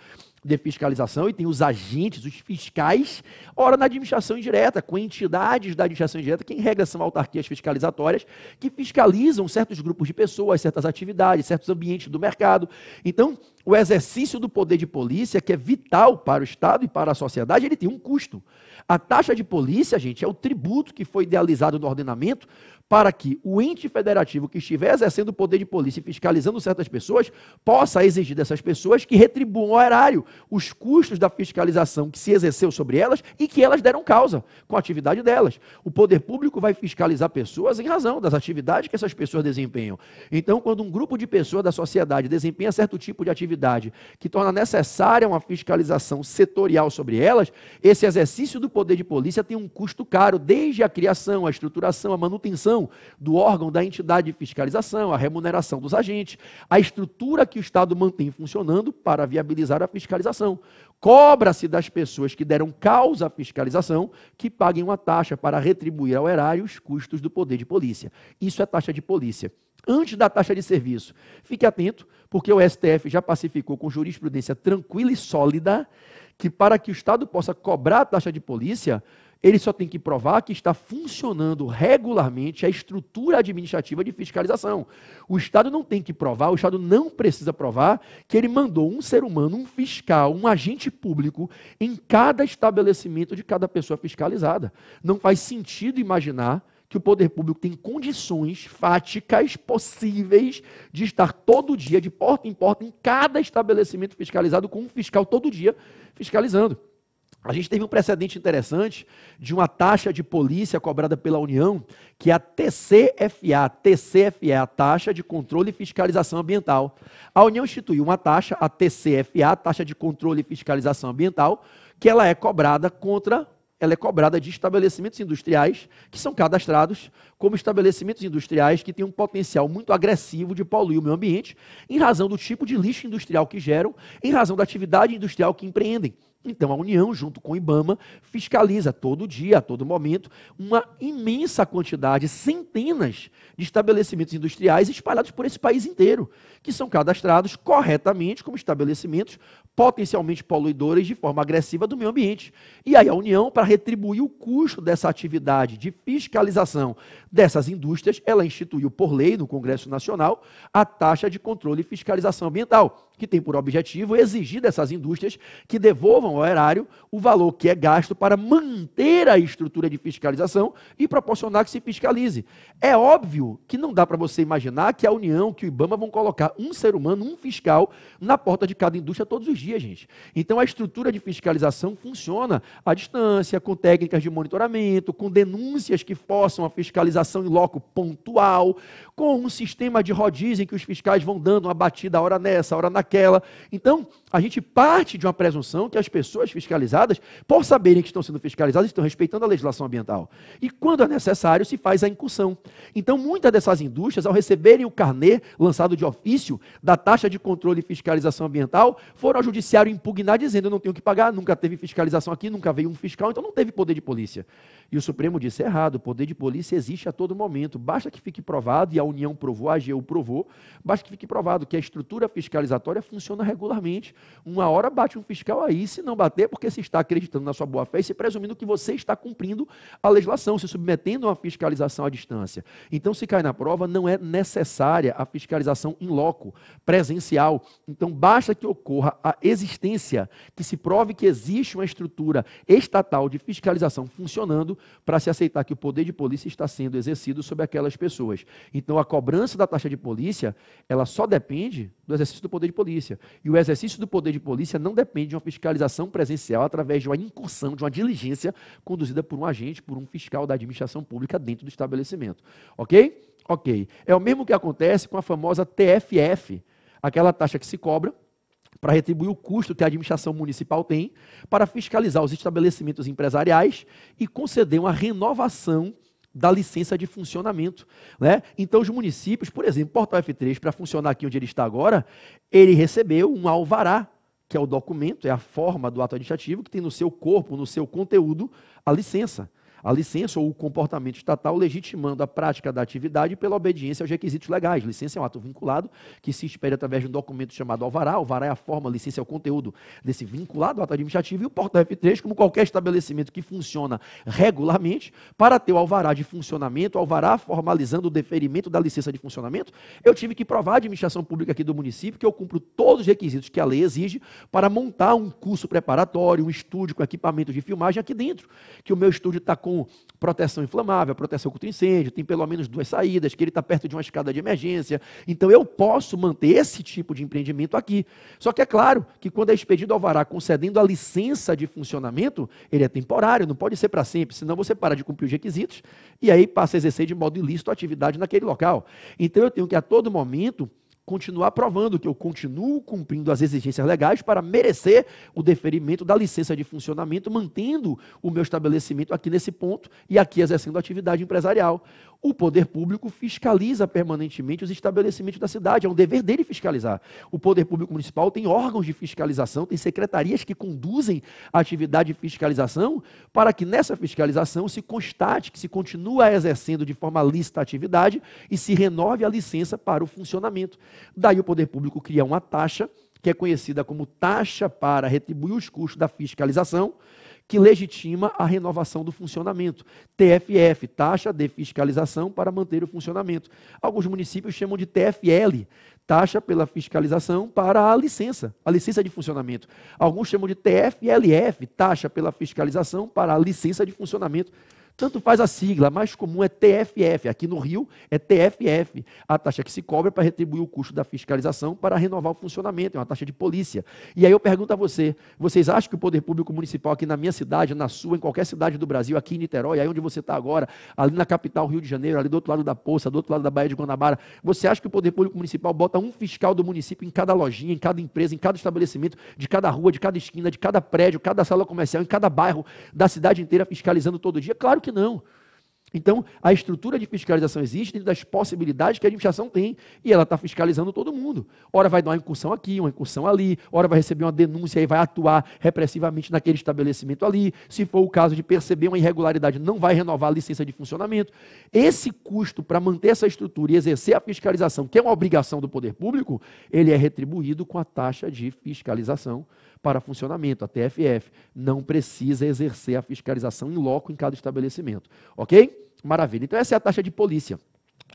de fiscalização e tem os agentes, os fiscais, ora na administração indireta, com entidades da administração indireta, que em regra são autarquias fiscalizatórias, que fiscalizam certos grupos de pessoas, certas atividades, certos ambientes do mercado. Então, o exercício do poder de polícia, que é vital para o Estado e para a sociedade, ele tem um custo. A taxa de polícia, gente, é o tributo que foi idealizado no ordenamento para que o ente federativo que estiver exercendo o poder de polícia e fiscalizando certas pessoas possa exigir dessas pessoas que retribuam ao erário os custos da fiscalização que se exerceu sobre elas e que elas deram causa com a atividade delas. O poder público vai fiscalizar pessoas em razão das atividades que essas pessoas desempenham. Então, quando um grupo de pessoas da sociedade desempenha certo tipo de atividade, atividade que torna necessária uma fiscalização setorial sobre elas, esse exercício do poder de polícia tem um custo caro, desde a criação, a estruturação, a manutenção do órgão, da entidade de fiscalização, a remuneração dos agentes, a estrutura que o Estado mantém funcionando para viabilizar a fiscalização. Cobra-se das pessoas que deram causa à fiscalização que paguem uma taxa para retribuir ao erário os custos do poder de polícia. Isso é taxa de polícia antes da taxa de serviço. Fique atento, porque o STF já pacificou com jurisprudência tranquila e sólida que para que o Estado possa cobrar a taxa de polícia, ele só tem que provar que está funcionando regularmente a estrutura administrativa de fiscalização. O Estado não tem que provar, o Estado não precisa provar que ele mandou um ser humano, um fiscal, um agente público em cada estabelecimento de cada pessoa fiscalizada. Não faz sentido imaginar que o poder público tem condições fáticas possíveis de estar todo dia, de porta em porta, em cada estabelecimento fiscalizado, com um fiscal todo dia fiscalizando. A gente teve um precedente interessante de uma taxa de polícia cobrada pela União, que é a TCFA. TCFA é a taxa de controle e fiscalização ambiental. A União instituiu uma taxa, a TCFA, taxa de controle e fiscalização ambiental, que ela é cobrada contra ela é cobrada de estabelecimentos industriais que são cadastrados como estabelecimentos industriais que têm um potencial muito agressivo de poluir o meio ambiente, em razão do tipo de lixo industrial que geram, em razão da atividade industrial que empreendem. Então, a União, junto com o IBAMA, fiscaliza todo dia, a todo momento, uma imensa quantidade, centenas de estabelecimentos industriais espalhados por esse país inteiro, que são cadastrados corretamente como estabelecimentos potencialmente poluidores de forma agressiva do meio ambiente. E aí a União, para retribuir o custo dessa atividade de fiscalização dessas indústrias, ela instituiu por lei no Congresso Nacional a taxa de controle e fiscalização ambiental que tem por objetivo exigir dessas indústrias que devolvam ao erário o valor que é gasto para manter a estrutura de fiscalização e proporcionar que se fiscalize. É óbvio que não dá para você imaginar que a União, que o IBAMA vão colocar um ser humano, um fiscal, na porta de cada indústria todos os dias, gente. Então a estrutura de fiscalização funciona à distância, com técnicas de monitoramento, com denúncias que forçam a fiscalização em loco pontual, com um sistema de rodízio em que os fiscais vão dando uma batida hora nessa, hora naquela aquela. Então, a gente parte de uma presunção que as pessoas fiscalizadas, por saberem que estão sendo fiscalizadas, estão respeitando a legislação ambiental. E quando é necessário, se faz a incursão. Então, muitas dessas indústrias, ao receberem o carnê lançado de ofício da taxa de controle e fiscalização ambiental, foram ao judiciário impugnar dizendo: eu não tenho que pagar, nunca teve fiscalização aqui, nunca veio um fiscal, então não teve poder de polícia. E o Supremo disse: é errado, o poder de polícia existe a todo momento, basta que fique provado, e a União provou, a AGU provou, basta que fique provado que a estrutura fiscalizatória funciona regularmente. Uma hora bate um fiscal aí, se não bater, porque se está acreditando na sua boa-fé e se presumindo que você está cumprindo a legislação, se submetendo a uma fiscalização à distância. Então, se cai na prova, não é necessária a fiscalização in loco, presencial. Então, basta que ocorra a existência, que se prove que existe uma estrutura estatal de fiscalização funcionando para se aceitar que o poder de polícia está sendo exercido sobre aquelas pessoas. Então, a cobrança da taxa de polícia, ela só depende do exercício do poder de polícia. E o exercício do poder de polícia não depende de uma fiscalização presencial através de uma incursão, de uma diligência conduzida por um agente, por um fiscal da administração pública dentro do estabelecimento. Ok? Ok. É o mesmo que acontece com a famosa TFF, aquela taxa que se cobra para retribuir o custo que a administração municipal tem para fiscalizar os estabelecimentos empresariais e conceder uma renovação da licença de funcionamento. Né? Então, os municípios, por exemplo, Portal F3, para funcionar aqui onde ele está agora, ele recebeu um alvará, que é o documento, é a forma do ato administrativo, que tem no seu corpo, no seu conteúdo, a licença a licença ou o comportamento estatal legitimando a prática da atividade pela obediência aos requisitos legais. Licença é um ato vinculado que se espere através de um documento chamado alvará. Alvará é a forma, a licença é o conteúdo desse vinculado ao ato administrativo e o portal F3, como qualquer estabelecimento que funciona regularmente, para ter o alvará de funcionamento, alvará formalizando o deferimento da licença de funcionamento, eu tive que provar à administração pública aqui do município que eu cumpro todos os requisitos que a lei exige para montar um curso preparatório, um estúdio com equipamento de filmagem aqui dentro, que o meu estúdio está com com proteção inflamável, proteção contra incêndio, tem pelo menos duas saídas, que ele está perto de uma escada de emergência. Então eu posso manter esse tipo de empreendimento aqui. Só que é claro que quando é expedido alvará concedendo a licença de funcionamento, ele é temporário, não pode ser para sempre, senão você para de cumprir os requisitos e aí passa a exercer de modo ilícito a atividade naquele local. Então eu tenho que a todo momento continuar provando que eu continuo cumprindo as exigências legais para merecer o deferimento da licença de funcionamento, mantendo o meu estabelecimento aqui nesse ponto e aqui exercendo atividade empresarial. O poder público fiscaliza permanentemente os estabelecimentos da cidade, é um dever dele fiscalizar. O poder público municipal tem órgãos de fiscalização, tem secretarias que conduzem a atividade de fiscalização, para que nessa fiscalização se constate que se continua exercendo de forma lícita a atividade e se renove a licença para o funcionamento. Daí o poder público cria uma taxa que é conhecida como taxa para retribuir os custos da fiscalização, que legitima a renovação do funcionamento. TFF, taxa de fiscalização para manter o funcionamento. Alguns municípios chamam de TFL, taxa pela fiscalização para a licença, a licença de funcionamento. Alguns chamam de TFLF, taxa pela fiscalização para a licença de funcionamento. Tanto faz a sigla, a mais comum é TFF. Aqui no Rio é TFF, a taxa que se cobra é para retribuir o custo da fiscalização para renovar o funcionamento, é uma taxa de polícia. E aí eu pergunto a você, vocês acham que o poder público municipal aqui na minha cidade, na sua, em qualquer cidade do Brasil, aqui em Niterói, aí onde você está agora, ali na capital Rio de Janeiro, ali do outro lado da Poça, do outro lado da Baía de Guanabara, você acha que o poder público municipal bota um fiscal do município em cada lojinha, em cada empresa, em cada estabelecimento, de cada rua, de cada esquina, de cada prédio, cada sala comercial, em cada bairro da cidade inteira fiscalizando todo dia? Claro que não. Então, a estrutura de fiscalização existe dentro das possibilidades que a administração tem e ela está fiscalizando todo mundo. Ora vai dar uma incursão aqui, uma incursão ali, ora vai receber uma denúncia e vai atuar repressivamente naquele estabelecimento ali. Se for o caso de perceber uma irregularidade, não vai renovar a licença de funcionamento. Esse custo para manter essa estrutura e exercer a fiscalização, que é uma obrigação do poder público, ele é retribuído com a taxa de fiscalização para funcionamento. A TFF não precisa exercer a fiscalização em loco em cada estabelecimento. Ok? Maravilha. Então, essa é a taxa de polícia.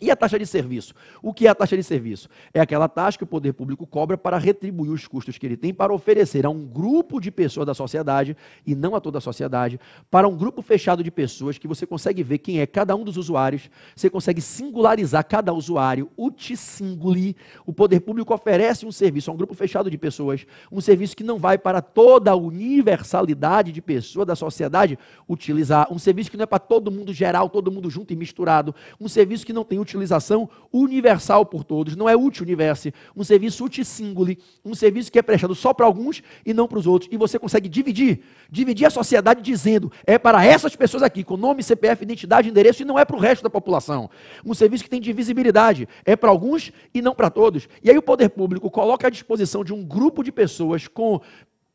E a taxa de serviço? O que é a taxa de serviço? É aquela taxa que o poder público cobra para retribuir os custos que ele tem para oferecer a um grupo de pessoas da sociedade, e não a toda a sociedade, para um grupo fechado de pessoas que você consegue ver quem é cada um dos usuários, você consegue singularizar cada usuário, o te singuli O poder público oferece um serviço a um grupo fechado de pessoas, um serviço que não vai para toda a universalidade de pessoas da sociedade utilizar, um serviço que não é para todo mundo geral, todo mundo junto e misturado, um serviço que não tem o utilização universal por todos. Não é útil universo, um serviço útil singuli, um serviço que é prestado só para alguns e não para os outros. E você consegue dividir, dividir a sociedade dizendo, é para essas pessoas aqui, com nome, CPF, identidade, endereço, e não é para o resto da população. Um serviço que tem divisibilidade, é para alguns e não para todos. E aí o poder público coloca à disposição de um grupo de pessoas com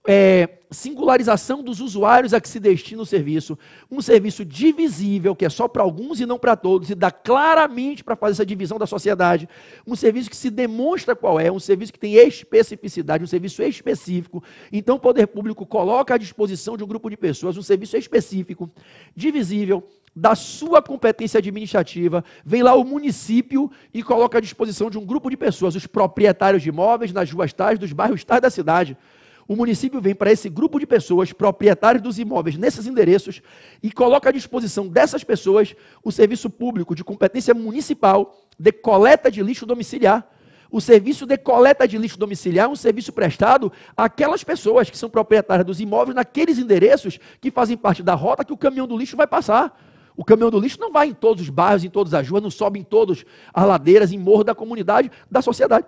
é, singularização dos usuários a que se destina o serviço, um serviço divisível, que é só para alguns e não para todos, e dá claramente para fazer essa divisão da sociedade, um serviço que se demonstra qual é, um serviço que tem especificidade, um serviço específico. Então, o poder público coloca à disposição de um grupo de pessoas um serviço específico, divisível, da sua competência administrativa, vem lá o município e coloca à disposição de um grupo de pessoas, os proprietários de imóveis nas ruas tais, dos bairros tais da cidade o município vem para esse grupo de pessoas, proprietários dos imóveis nesses endereços, e coloca à disposição dessas pessoas o serviço público de competência municipal de coleta de lixo domiciliar. O serviço de coleta de lixo domiciliar é um serviço prestado àquelas pessoas que são proprietárias dos imóveis naqueles endereços que fazem parte da rota que o caminhão do lixo vai passar. O caminhão do lixo não vai em todos os bairros, em todas as ruas, não sobe em todas as ladeiras, em morro da comunidade, da sociedade.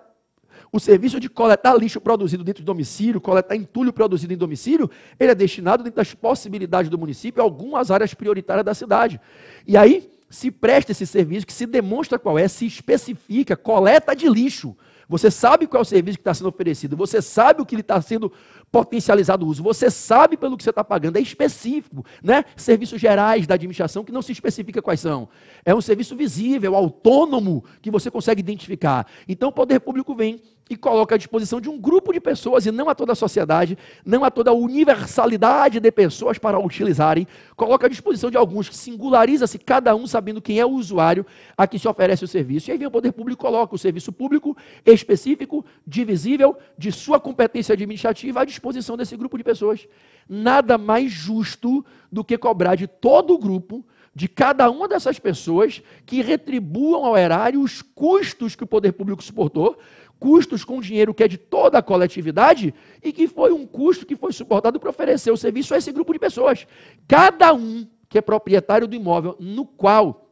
O serviço de coletar lixo produzido dentro de domicílio, coletar entulho produzido em domicílio, ele é destinado dentro das possibilidades do município a algumas áreas prioritárias da cidade. E aí se presta esse serviço que se demonstra qual é, se especifica, coleta de lixo. Você sabe qual é o serviço que está sendo oferecido, você sabe o que está sendo potencializado o uso, você sabe pelo que você está pagando, é específico, né? Serviços gerais da administração que não se especifica quais são. É um serviço visível, autônomo, que você consegue identificar. Então o poder público vem e coloca à disposição de um grupo de pessoas, e não a toda a sociedade, não a toda a universalidade de pessoas para utilizarem, coloca à disposição de alguns, singulariza-se, cada um sabendo quem é o usuário a que se oferece o serviço. E aí vem o poder público, coloca o serviço público específico, divisível, de sua competência administrativa à disposição desse grupo de pessoas. Nada mais justo do que cobrar de todo o grupo de cada uma dessas pessoas que retribuam ao erário os custos que o poder público suportou custos com dinheiro que é de toda a coletividade e que foi um custo que foi suportado para oferecer o serviço a esse grupo de pessoas. Cada um que é proprietário do imóvel no qual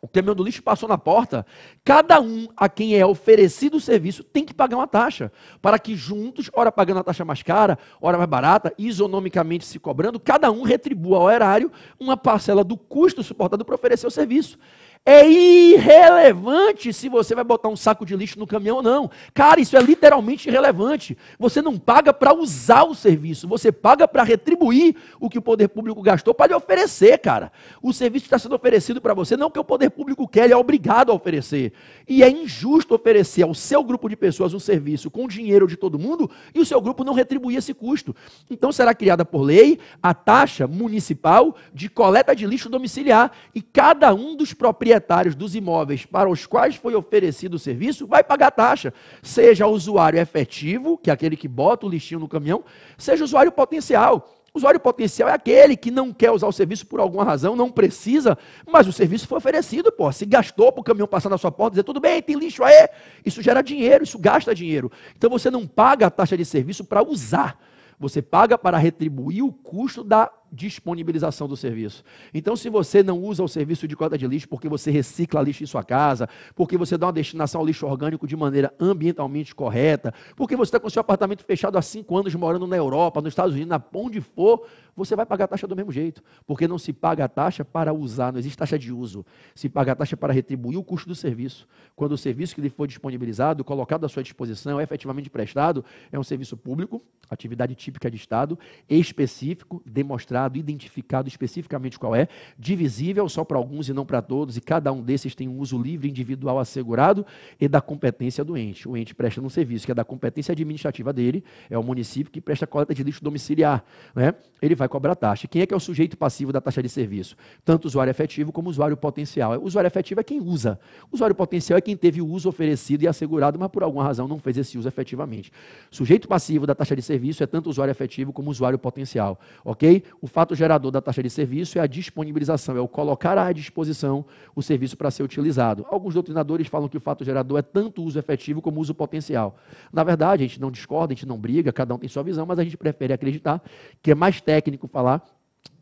o caminhão do lixo passou na porta, cada um a quem é oferecido o serviço tem que pagar uma taxa, para que juntos, ora pagando a taxa mais cara, ora mais barata, isonomicamente se cobrando, cada um retribua ao erário uma parcela do custo suportado para oferecer o serviço. É irrelevante se você vai botar um saco de lixo no caminhão ou não. Cara, isso é literalmente irrelevante. Você não paga para usar o serviço, você paga para retribuir o que o poder público gastou para lhe oferecer, cara. O serviço está sendo oferecido para você, não que o poder público quer, ele é obrigado a oferecer. E é injusto oferecer ao seu grupo de pessoas um serviço com dinheiro de todo mundo e o seu grupo não retribuir esse custo. Então será criada por lei a taxa municipal de coleta de lixo domiciliar e cada um dos proprietários proprietários dos imóveis para os quais foi oferecido o serviço vai pagar taxa, seja o usuário efetivo, que é aquele que bota o lixinho no caminhão, seja o usuário potencial. O usuário potencial é aquele que não quer usar o serviço por alguma razão, não precisa, mas o serviço foi oferecido, pô. Se gastou para o caminhão passar na sua porta e dizer, tudo bem, tem lixo aí. Isso gera dinheiro, isso gasta dinheiro. Então você não paga a taxa de serviço para usar. Você paga para retribuir o custo da disponibilização do serviço. Então, se você não usa o serviço de coleta de lixo porque você recicla lixo em sua casa, porque você dá uma destinação ao lixo orgânico de maneira ambientalmente correta, porque você está com seu apartamento fechado há cinco anos morando na Europa, nos Estados Unidos, na onde for, você vai pagar a taxa do mesmo jeito, porque não se paga a taxa para usar, não existe taxa de uso. Se paga a taxa para retribuir o custo do serviço. Quando o serviço que lhe for disponibilizado, colocado à sua disposição, é efetivamente prestado, é um serviço público, atividade típica de Estado, específico, demonstrado identificado especificamente qual é, divisível só para alguns e não para todos, e cada um desses tem um uso livre, individual assegurado e da competência do ente. O ente presta um serviço que é da competência administrativa dele, é o município que presta coleta de lixo domiciliar, né? ele vai cobrar taxa. Quem é que é o sujeito passivo da taxa de serviço? Tanto usuário efetivo como usuário potencial. O usuário efetivo é quem usa, o usuário potencial é quem teve o uso oferecido e assegurado, mas por alguma razão não fez esse uso efetivamente. Sujeito passivo da taxa de serviço é tanto usuário efetivo como usuário potencial, ok? O fato gerador da taxa de serviço é a disponibilização, é o colocar à disposição o serviço para ser utilizado. Alguns doutrinadores falam que o fato gerador é tanto uso efetivo como uso potencial. Na verdade, a gente não discorda, a gente não briga, cada um tem sua visão, mas a gente prefere acreditar que é mais técnico falar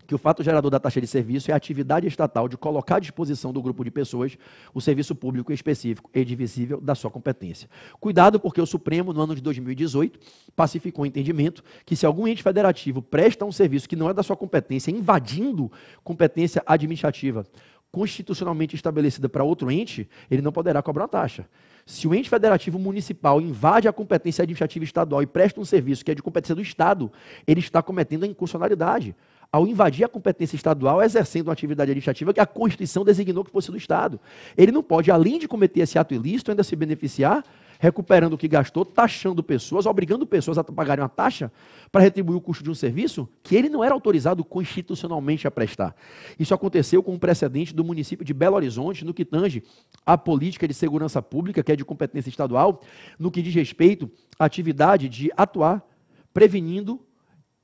que o fato gerador da taxa de serviço é a atividade estatal de colocar à disposição do grupo de pessoas o serviço público específico e divisível da sua competência. Cuidado, porque o Supremo, no ano de 2018, pacificou o entendimento que se algum ente federativo presta um serviço que não é da sua competência, invadindo competência administrativa constitucionalmente estabelecida para outro ente, ele não poderá cobrar uma taxa. Se o ente federativo municipal invade a competência administrativa estadual e presta um serviço que é de competência do Estado, ele está cometendo a inconstitucionalidade ao invadir a competência estadual, exercendo uma atividade administrativa que a Constituição designou que fosse do Estado. Ele não pode, além de cometer esse ato ilícito, ainda se beneficiar, recuperando o que gastou, taxando pessoas, obrigando pessoas a pagarem uma taxa para retribuir o custo de um serviço que ele não era autorizado constitucionalmente a prestar. Isso aconteceu com um precedente do município de Belo Horizonte, no que tange à política de segurança pública, que é de competência estadual, no que diz respeito à atividade de atuar prevenindo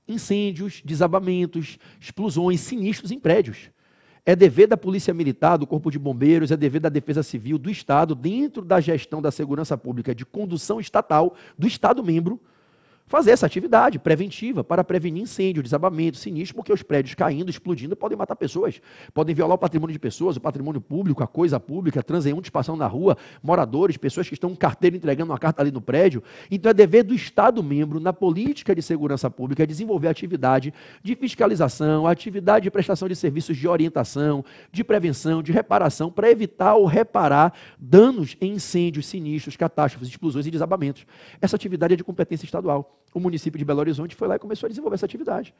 incêndios, desabamentos, explosões, sinistros em prédios. É dever da Polícia Militar, do Corpo de Bombeiros, é dever da Defesa Civil, do Estado, dentro da gestão da segurança pública de condução estatal, do Estado membro, fazer essa atividade preventiva para prevenir incêndio, desabamento, sinistro, porque os prédios caindo, explodindo, podem matar pessoas, podem violar o patrimônio de pessoas, o patrimônio público, a coisa pública, transeuntes passando na rua, moradores, pessoas que estão um carteiro entregando uma carta ali no prédio. Então é dever do Estado membro, na política de segurança pública, desenvolver atividade de fiscalização, atividade de prestação de serviços de orientação, de prevenção, de reparação, para evitar ou reparar danos em incêndios, sinistros, catástrofes, explosões e desabamentos. Essa atividade é de competência estadual o município de Belo Horizonte foi lá e começou a desenvolver essa atividade.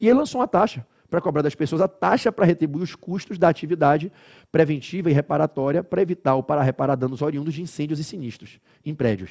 E ele lançou uma taxa para cobrar das pessoas, a taxa para retribuir os custos da atividade preventiva e reparatória para evitar ou para reparar danos oriundos de incêndios e sinistros em prédios.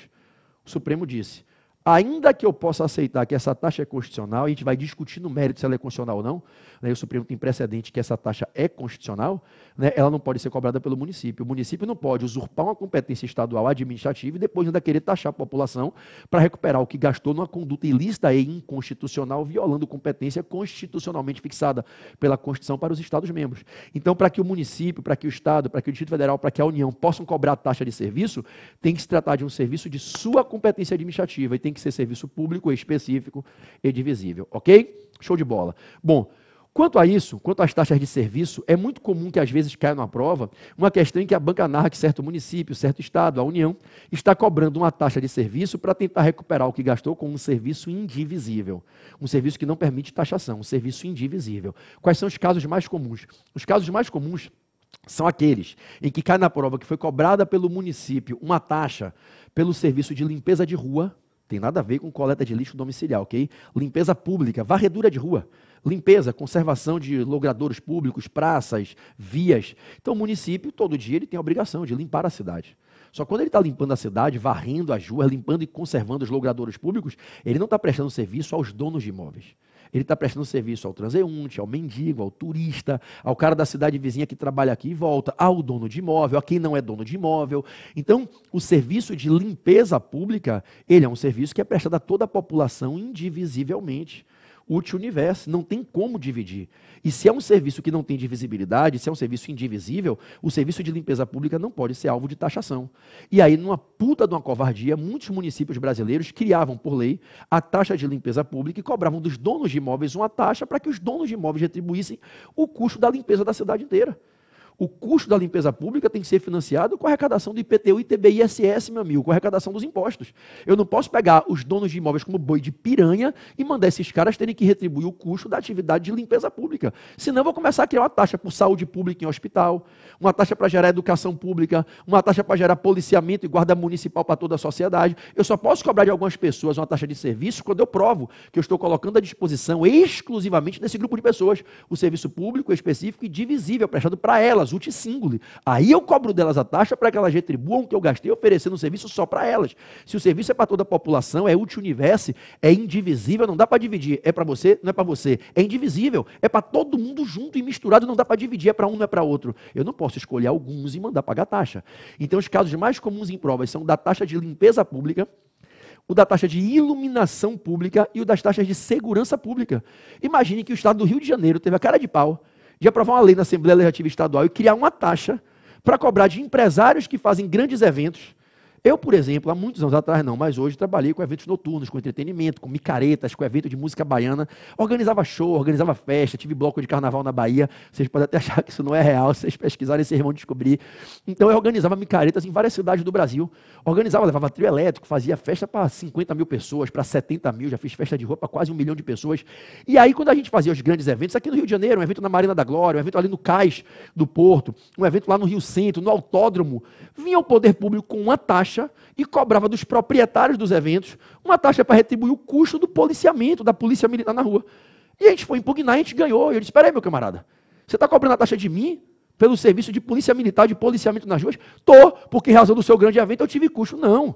O Supremo disse: ainda que eu possa aceitar que essa taxa é constitucional, a gente vai discutir no mérito se ela é constitucional ou não, né, o Supremo tem precedente que essa taxa é constitucional, né, ela não pode ser cobrada pelo município. O município não pode usurpar uma competência estadual administrativa e depois ainda querer taxar a população para recuperar o que gastou numa conduta ilícita e inconstitucional, violando competência constitucionalmente fixada pela Constituição para os Estados-membros. Então, para que o município, para que o Estado, para que o Distrito Federal, para que a União possam cobrar a taxa de serviço, tem que se tratar de um serviço de sua competência administrativa e tem que ser serviço público, específico e divisível, ok? Show de bola. Bom, Quanto a isso, quanto às taxas de serviço, é muito comum que às vezes caia na prova uma questão em que a banca narra que certo município, certo estado, a União, está cobrando uma taxa de serviço para tentar recuperar o que gastou com um serviço indivisível. Um serviço que não permite taxação, um serviço indivisível. Quais são os casos mais comuns? Os casos mais comuns são aqueles em que cai na prova que foi cobrada pelo município uma taxa pelo serviço de limpeza de rua, tem nada a ver com coleta de lixo domiciliar, ok? Limpeza pública, varredura de rua, limpeza, conservação de logradouros públicos, praças, vias. Então, o município, todo dia, ele tem a obrigação de limpar a cidade. Só quando ele está limpando a cidade, varrendo as ruas, limpando e conservando os logradouros públicos, ele não está prestando serviço aos donos de imóveis. Ele está prestando serviço ao transeunte, ao mendigo, ao turista, ao cara da cidade vizinha que trabalha aqui e volta, ao dono de imóvel, a quem não é dono de imóvel. Então, o serviço de limpeza pública, ele é um serviço que é prestado a toda a população indivisivelmente útil universo, não tem como dividir. E se é um serviço que não tem divisibilidade, se é um serviço indivisível, o serviço de limpeza pública não pode ser alvo de taxação. E aí, numa puta de uma covardia, muitos municípios brasileiros criavam por lei a taxa de limpeza pública e cobravam dos donos de imóveis uma taxa para que os donos de imóveis retribuíssem o custo da limpeza da cidade inteira. O custo da limpeza pública tem que ser financiado com a arrecadação do IPTU, ITBI, e ISS, meu amigo, com a arrecadação dos impostos. Eu não posso pegar os donos de imóveis como boi de piranha e mandar esses caras terem que retribuir o custo da atividade de limpeza pública. Senão eu vou começar a criar uma taxa por saúde pública em hospital, uma taxa para gerar educação pública, uma taxa para gerar policiamento e guarda municipal para toda a sociedade. Eu só posso cobrar de algumas pessoas uma taxa de serviço quando eu provo que eu estou colocando à disposição exclusivamente desse grupo de pessoas o serviço público específico e divisível prestado para elas ut singuli. Aí eu cobro delas a taxa para que elas retribuam o que eu gastei oferecendo um serviço só para elas. Se o serviço é para toda a população, é ut universo, é indivisível, não dá para dividir. É para você, não é para você. É indivisível. É para todo mundo junto e misturado, não dá para dividir. É para um, não é para outro. Eu não posso escolher alguns e mandar pagar taxa. Então, os casos mais comuns em provas são da taxa de limpeza pública, o da taxa de iluminação pública e o das taxas de segurança pública. Imagine que o estado do Rio de Janeiro teve a cara de pau de aprovar uma lei na Assembleia Legislativa Estadual e criar uma taxa para cobrar de empresários que fazem grandes eventos eu, por exemplo, há muitos anos atrás não, mas hoje trabalhei com eventos noturnos, com entretenimento, com micaretas, com evento de música baiana, organizava show, organizava festa, tive bloco de carnaval na Bahia. Vocês podem até achar que isso não é real, vocês pesquisarem, vocês vão descobrir. Então eu organizava micaretas em várias cidades do Brasil. Organizava, levava trio elétrico, fazia festa para 50 mil pessoas, para 70 mil, já fiz festa de roupa para quase um milhão de pessoas. E aí, quando a gente fazia os grandes eventos, aqui no Rio de Janeiro, um evento na Marina da Glória, um evento ali no Cais do Porto, um evento lá no Rio Centro, no Autódromo, vinha o poder público com uma taxa taxa e cobrava dos proprietários dos eventos uma taxa para retribuir o custo do policiamento, da polícia militar na rua. E a gente foi impugnar, a gente ganhou. E eu disse: peraí, aí, meu camarada, você está cobrando a taxa de mim pelo serviço de polícia militar, de policiamento nas ruas? Tô, porque em razão do seu grande evento eu tive custo. Não.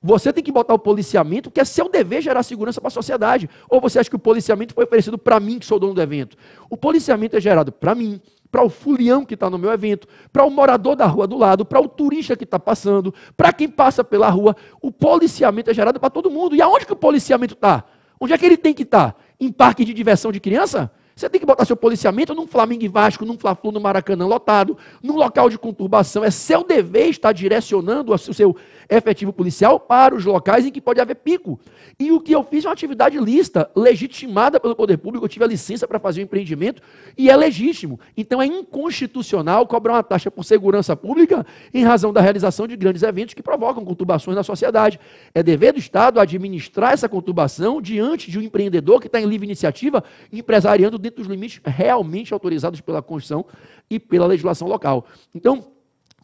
Você tem que botar o policiamento, que é seu dever gerar segurança para a sociedade. Ou você acha que o policiamento foi oferecido para mim, que sou dono do evento? O policiamento é gerado para mim, para o fulião que está no meu evento, para o morador da rua do lado, para o turista que está passando, para quem passa pela rua. O policiamento é gerado para todo mundo. E aonde que o policiamento está? Onde é que ele tem que estar? Tá? Em parque de diversão de criança? Você tem que botar seu policiamento num Flamengo e Vasco, num Fla-Flu, no Maracanã lotado, num local de conturbação. É seu dever estar direcionando o seu efetivo policial para os locais em que pode haver pico. E o que eu fiz é uma atividade lista, legitimada pelo poder público. Eu tive a licença para fazer o um empreendimento e é legítimo. Então é inconstitucional cobrar uma taxa por segurança pública em razão da realização de grandes eventos que provocam conturbações na sociedade. É dever do Estado administrar essa conturbação diante de um empreendedor que está em livre iniciativa, empresariando dentro dos limites realmente autorizados pela Constituição e pela legislação local. Então,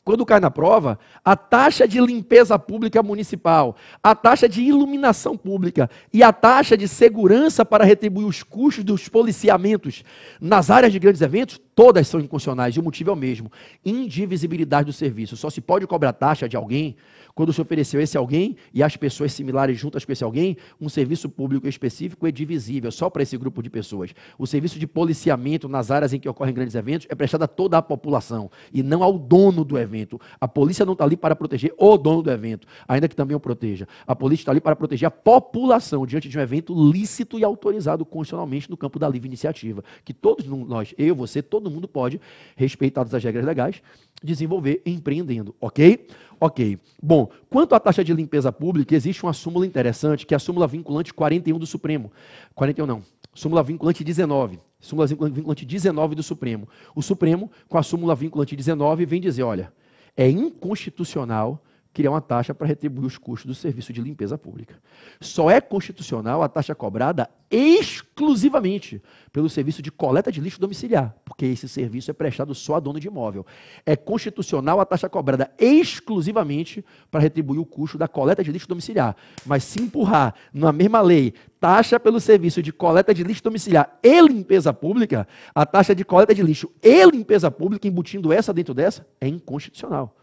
quando cai na prova, a taxa de limpeza pública municipal, a taxa de iluminação pública e a taxa de segurança para retribuir os custos dos policiamentos nas áreas de grandes eventos, todas são inconstitucionais e o motivo é o mesmo: indivisibilidade do serviço. Só se pode cobrar taxa de alguém quando se ofereceu esse alguém e as pessoas similares juntas com esse alguém, um serviço público específico é divisível só para esse grupo de pessoas. O serviço de policiamento nas áreas em que ocorrem grandes eventos é prestado a toda a população e não ao dono do evento. A polícia não está ali para proteger o dono do evento, ainda que também o proteja. A polícia está ali para proteger a população diante de um evento lícito e autorizado constitucionalmente no campo da livre iniciativa, que todos nós, eu, você, todo mundo pode, respeitadas as regras legais, desenvolver empreendendo, ok? Ok. Bom, quanto à taxa de limpeza pública, existe uma súmula interessante, que é a súmula vinculante 41 do Supremo. 41 não. Súmula vinculante 19. Súmula vinculante 19 do Supremo. O Supremo, com a súmula vinculante 19, vem dizer: olha, é inconstitucional criar uma taxa para retribuir os custos do serviço de limpeza pública. Só é constitucional a taxa cobrada exclusivamente pelo serviço de coleta de lixo domiciliar, porque esse serviço é prestado só a dono de imóvel. É constitucional a taxa cobrada exclusivamente para retribuir o custo da coleta de lixo domiciliar. Mas se empurrar na mesma lei taxa pelo serviço de coleta de lixo domiciliar e limpeza pública, a taxa de coleta de lixo e limpeza pública, embutindo essa dentro dessa, é inconstitucional.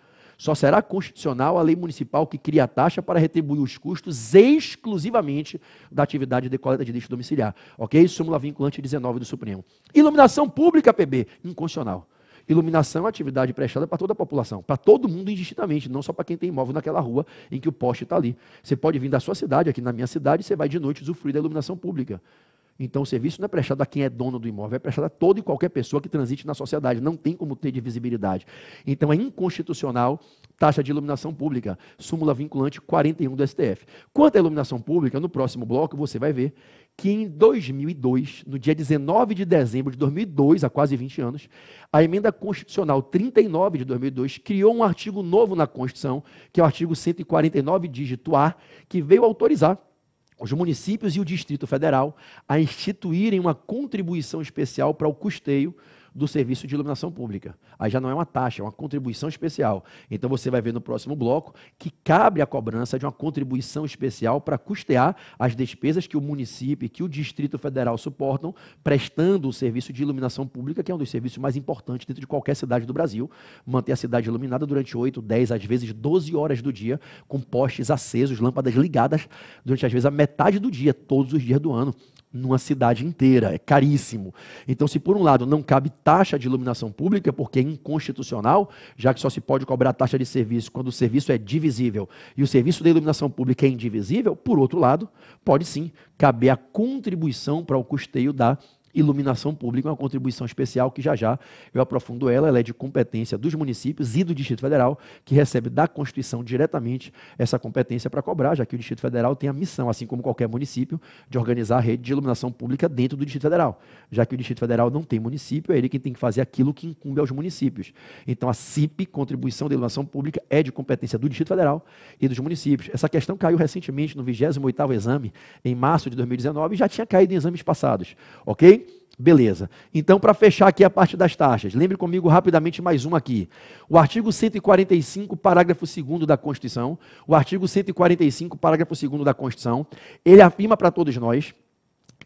Só será constitucional a lei municipal que cria a taxa para retribuir os custos exclusivamente da atividade de coleta de lixo domiciliar. Ok? Súmula vinculante 19 do Supremo. Iluminação pública, PB, inconstitucional. Iluminação é atividade prestada para toda a população, para todo mundo indistintamente, não só para quem tem imóvel naquela rua em que o poste está ali. Você pode vir da sua cidade, aqui na minha cidade, você vai de noite usufruir da iluminação pública. Então o serviço não é prestado a quem é dono do imóvel, é prestado a toda e qualquer pessoa que transite na sociedade. Não tem como ter divisibilidade. Então é inconstitucional taxa de iluminação pública, súmula vinculante 41 do STF. Quanto à iluminação pública, no próximo bloco você vai ver que em 2002, no dia 19 de dezembro de 2002, há quase 20 anos, a emenda constitucional 39 de 2002 criou um artigo novo na Constituição, que é o artigo 149 dígito A, que veio autorizar os municípios e o Distrito Federal a instituírem uma contribuição especial para o custeio do serviço de iluminação pública. Aí já não é uma taxa, é uma contribuição especial. Então você vai ver no próximo bloco que cabe a cobrança de uma contribuição especial para custear as despesas que o município e que o Distrito Federal suportam prestando o serviço de iluminação pública, que é um dos serviços mais importantes dentro de qualquer cidade do Brasil. Manter a cidade iluminada durante 8, 10, às vezes 12 horas do dia, com postes acesos, lâmpadas ligadas durante às vezes a metade do dia, todos os dias do ano numa cidade inteira, é caríssimo. Então, se por um lado não cabe taxa de iluminação pública, é porque é inconstitucional, já que só se pode cobrar taxa de serviço quando o serviço é divisível e o serviço da iluminação pública é indivisível, por outro lado, pode sim caber a contribuição para o custeio da Iluminação pública é uma contribuição especial que já já eu aprofundo ela, ela é de competência dos municípios e do Distrito Federal, que recebe da Constituição diretamente essa competência para cobrar, já que o Distrito Federal tem a missão, assim como qualquer município, de organizar a rede de iluminação pública dentro do Distrito Federal. Já que o Distrito Federal não tem município, é ele quem tem que fazer aquilo que incumbe aos municípios. Então a CIP, contribuição de iluminação pública, é de competência do Distrito Federal e dos municípios. Essa questão caiu recentemente no 28 exame, em março de 2019, e já tinha caído em exames passados, ok? Beleza. Então, para fechar aqui a parte das taxas, lembre comigo rapidamente mais uma aqui. O artigo 145, parágrafo 2 da Constituição, o artigo 145, parágrafo 2 da Constituição, ele afirma para todos nós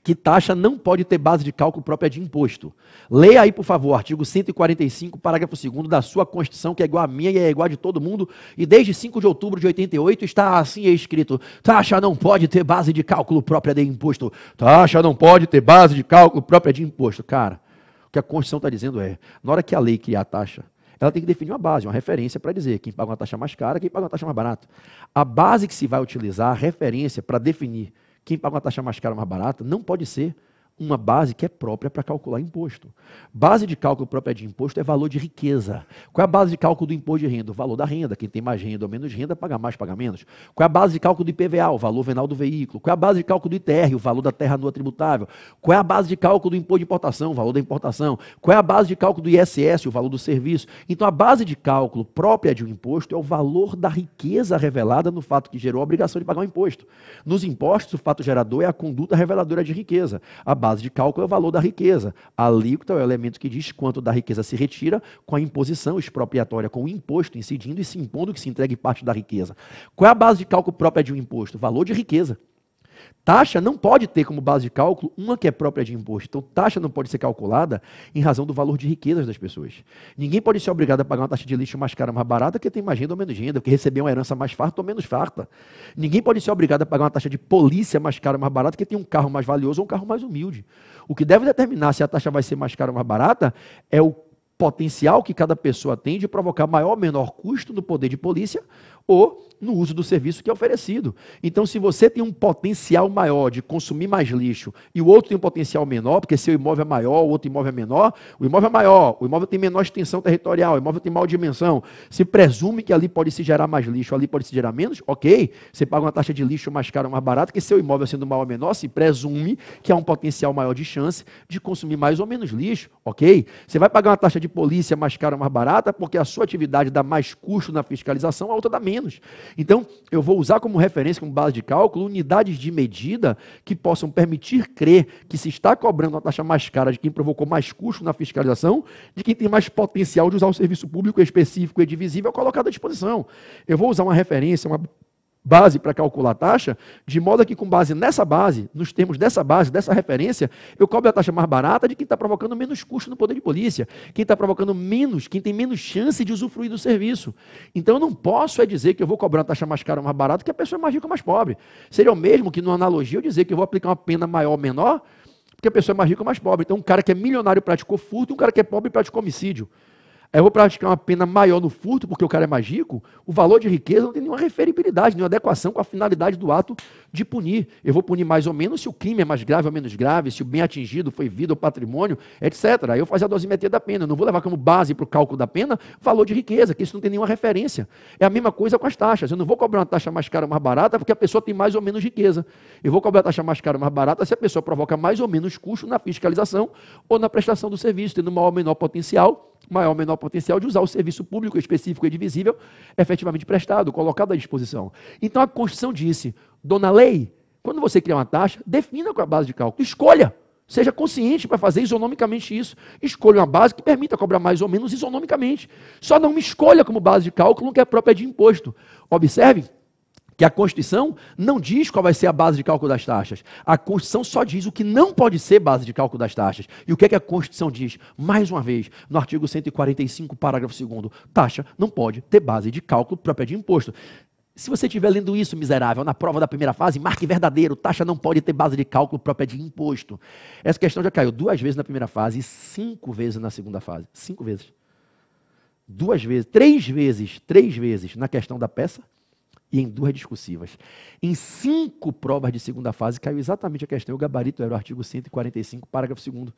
que taxa não pode ter base de cálculo própria de imposto. Leia aí, por favor, o artigo 145, parágrafo 2 da sua Constituição, que é igual à minha e é igual a de todo mundo, e desde 5 de outubro de 88 está assim escrito: taxa não pode ter base de cálculo própria de imposto. Taxa não pode ter base de cálculo própria de imposto. Cara, o que a Constituição está dizendo é: na hora que a lei criar a taxa, ela tem que definir uma base, uma referência para dizer quem paga uma taxa mais cara, quem paga uma taxa mais barata. A base que se vai utilizar, a referência para definir quem paga uma taxa mais cara mais barata não pode ser uma base que é própria para calcular imposto. Base de cálculo própria de imposto é valor de riqueza. Qual é a base de cálculo do imposto de renda? O valor da renda. Quem tem mais renda ou menos renda paga mais, paga menos. Qual é a base de cálculo do IPVA? O valor venal do veículo. Qual é a base de cálculo do ITR? O valor da terra nua tributável. Qual é a base de cálculo do imposto de importação? O valor da importação. Qual é a base de cálculo do ISS? O valor do serviço. Então, a base de cálculo própria de um imposto é o valor da riqueza revelada no fato que gerou a obrigação de pagar o imposto. Nos impostos, o fato gerador é a conduta reveladora de riqueza. A base de cálculo é o valor da riqueza. A alíquota é o elemento que diz quanto da riqueza se retira com a imposição expropriatória, com o imposto incidindo e se impondo que se entregue parte da riqueza. Qual é a base de cálculo própria de um imposto? Valor de riqueza. Taxa não pode ter como base de cálculo uma que é própria de imposto. Então, taxa não pode ser calculada em razão do valor de riquezas das pessoas. Ninguém pode ser obrigado a pagar uma taxa de lixo mais cara, mais barata, que tem mais renda ou menos renda, que receber uma herança mais farta ou menos farta. Ninguém pode ser obrigado a pagar uma taxa de polícia mais cara, mais barata, que tem um carro mais valioso ou um carro mais humilde. O que deve determinar se a taxa vai ser mais cara ou mais barata é o potencial que cada pessoa tem de provocar maior ou menor custo no poder de polícia ou no uso do serviço que é oferecido. Então, se você tem um potencial maior de consumir mais lixo e o outro tem um potencial menor, porque seu imóvel é maior, o outro imóvel é menor, o imóvel é maior, o imóvel tem menor extensão territorial, o imóvel tem maior dimensão, se presume que ali pode se gerar mais lixo, ali pode se gerar menos, ok, você paga uma taxa de lixo mais cara ou mais barata, que seu imóvel sendo maior ou menor, se presume que há um potencial maior de chance de consumir mais ou menos lixo, ok? Você vai pagar uma taxa de polícia mais cara ou mais barata, porque a sua atividade dá mais custo na fiscalização, a outra dá menos menos. Então, eu vou usar como referência, como base de cálculo, unidades de medida que possam permitir crer que se está cobrando uma taxa mais cara de quem provocou mais custo na fiscalização, de quem tem mais potencial de usar o serviço público específico e divisível colocado à disposição. Eu vou usar uma referência, uma base para calcular a taxa, de modo que com base nessa base, nos termos dessa base, dessa referência, eu cobro a taxa mais barata de quem está provocando menos custo no poder de polícia, quem está provocando menos, quem tem menos chance de usufruir do serviço. Então eu não posso é dizer que eu vou cobrar a taxa mais cara ou mais barata que a pessoa mais rica ou mais pobre. Seria o mesmo que, numa analogia, eu dizer que eu vou aplicar uma pena maior ou menor porque a pessoa é mais rica ou mais pobre. Então um cara que é milionário praticou furto, um cara que é pobre praticou homicídio. Aí eu vou praticar uma pena maior no furto, porque o cara é magico, o valor de riqueza não tem nenhuma referibilidade, nenhuma adequação com a finalidade do ato de punir. Eu vou punir mais ou menos se o crime é mais grave ou menos grave, se o bem atingido foi vida ou patrimônio, etc. Aí eu faço a dosimetria da pena. Eu não vou levar como base para o cálculo da pena valor de riqueza, que isso não tem nenhuma referência. É a mesma coisa com as taxas. Eu não vou cobrar uma taxa mais cara ou mais barata, porque a pessoa tem mais ou menos riqueza. Eu vou cobrar taxa mais cara ou mais barata se a pessoa provoca mais ou menos custo na fiscalização ou na prestação do serviço, tendo maior ou menor potencial maior ou menor potencial de usar o serviço público específico e divisível efetivamente prestado, colocado à disposição. Então a Constituição disse, dona lei, quando você criar uma taxa, defina com é a base de cálculo, escolha. Seja consciente para fazer isonomicamente isso. Escolha uma base que permita cobrar mais ou menos isonomicamente. Só não me escolha como base de cálculo que é própria de imposto. Observe que a Constituição não diz qual vai ser a base de cálculo das taxas. A Constituição só diz o que não pode ser base de cálculo das taxas. E o que é que a Constituição diz? Mais uma vez, no artigo 145, parágrafo 2 taxa não pode ter base de cálculo própria de imposto. Se você estiver lendo isso, miserável, na prova da primeira fase, marque verdadeiro, taxa não pode ter base de cálculo própria de imposto. Essa questão já caiu duas vezes na primeira fase e cinco vezes na segunda fase. Cinco vezes. Duas vezes, três vezes, três vezes na questão da peça e em duas discursivas. Em cinco provas de segunda fase, caiu exatamente a questão. O gabarito era o artigo 145, parágrafo 2.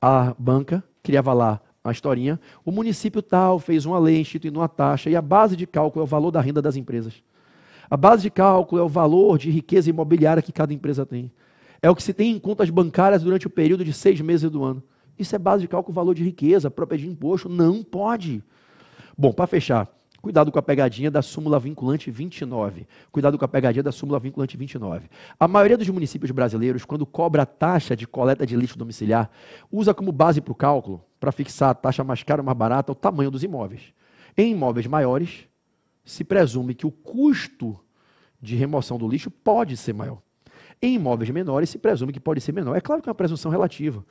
A banca criava lá a historinha. O município tal fez uma lei, instituindo uma taxa, e a base de cálculo é o valor da renda das empresas. A base de cálculo é o valor de riqueza imobiliária que cada empresa tem. É o que se tem em contas bancárias durante o período de seis meses do ano. Isso é base de cálculo, valor de riqueza, própria de imposto. Não pode. Bom, para fechar, Cuidado com a pegadinha da súmula vinculante 29. Cuidado com a pegadinha da súmula vinculante 29. A maioria dos municípios brasileiros, quando cobra a taxa de coleta de lixo domiciliar, usa como base para o cálculo, para fixar a taxa mais cara ou mais barata, o tamanho dos imóveis. Em imóveis maiores, se presume que o custo de remoção do lixo pode ser maior. Em imóveis menores, se presume que pode ser menor. É claro que é uma presunção relativa.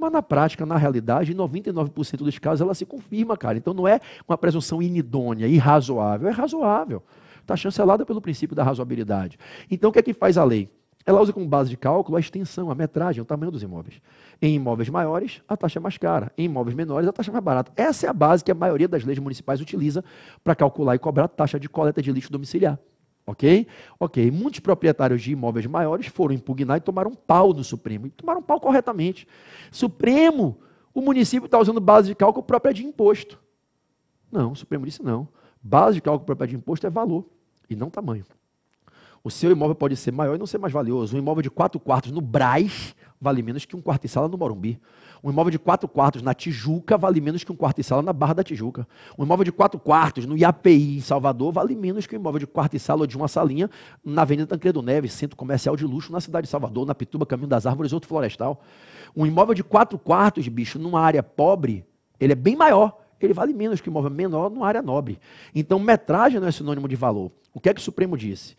Mas na prática, na realidade, em 99% dos casos ela se confirma, cara. Então não é uma presunção inidônea, irrazoável, é razoável. Está chancelada pelo princípio da razoabilidade. Então o que é que faz a lei? Ela usa como base de cálculo a extensão, a metragem, o tamanho dos imóveis. Em imóveis maiores, a taxa é mais cara. Em imóveis menores, a taxa é mais barata. Essa é a base que a maioria das leis municipais utiliza para calcular e cobrar a taxa de coleta de lixo domiciliar. Ok? Ok. Muitos proprietários de imóveis maiores foram impugnar e tomaram um pau no Supremo. E tomaram um pau corretamente. Supremo, o município está usando base de cálculo própria de imposto. Não, o Supremo disse não. Base de cálculo própria de imposto é valor e não tamanho. O seu imóvel pode ser maior e não ser mais valioso. Um imóvel de quatro quartos no Braz vale menos que um quarto e sala no Morumbi. Um imóvel de quatro quartos na Tijuca vale menos que um quarto e sala na Barra da Tijuca. Um imóvel de quatro quartos no IAPI, em Salvador, vale menos que um imóvel de quarto e sala ou de uma salinha na Avenida Tancredo Neves, centro comercial de luxo na cidade de Salvador, na Pituba, Caminho das Árvores, outro florestal. Um imóvel de quatro quartos, bicho, numa área pobre, ele é bem maior. Ele vale menos que um imóvel menor numa área nobre. Então, metragem não é sinônimo de valor. O que é que o Supremo disse?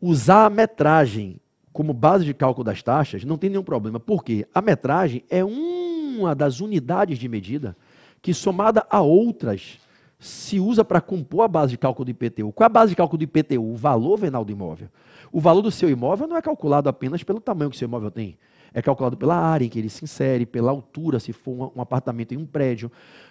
usar a metragem como base de cálculo das taxas não tem nenhum problema, porque a metragem é uma das unidades de medida que, somada a outras, se usa para compor a base de cálculo do IPTU. Qual é a base de cálculo do IPTU? O valor venal do imóvel. O valor do seu imóvel não é calculado apenas pelo tamanho que seu imóvel tem. É calculado pela área em que ele se insere, pela altura, se for um apartamento em um prédio.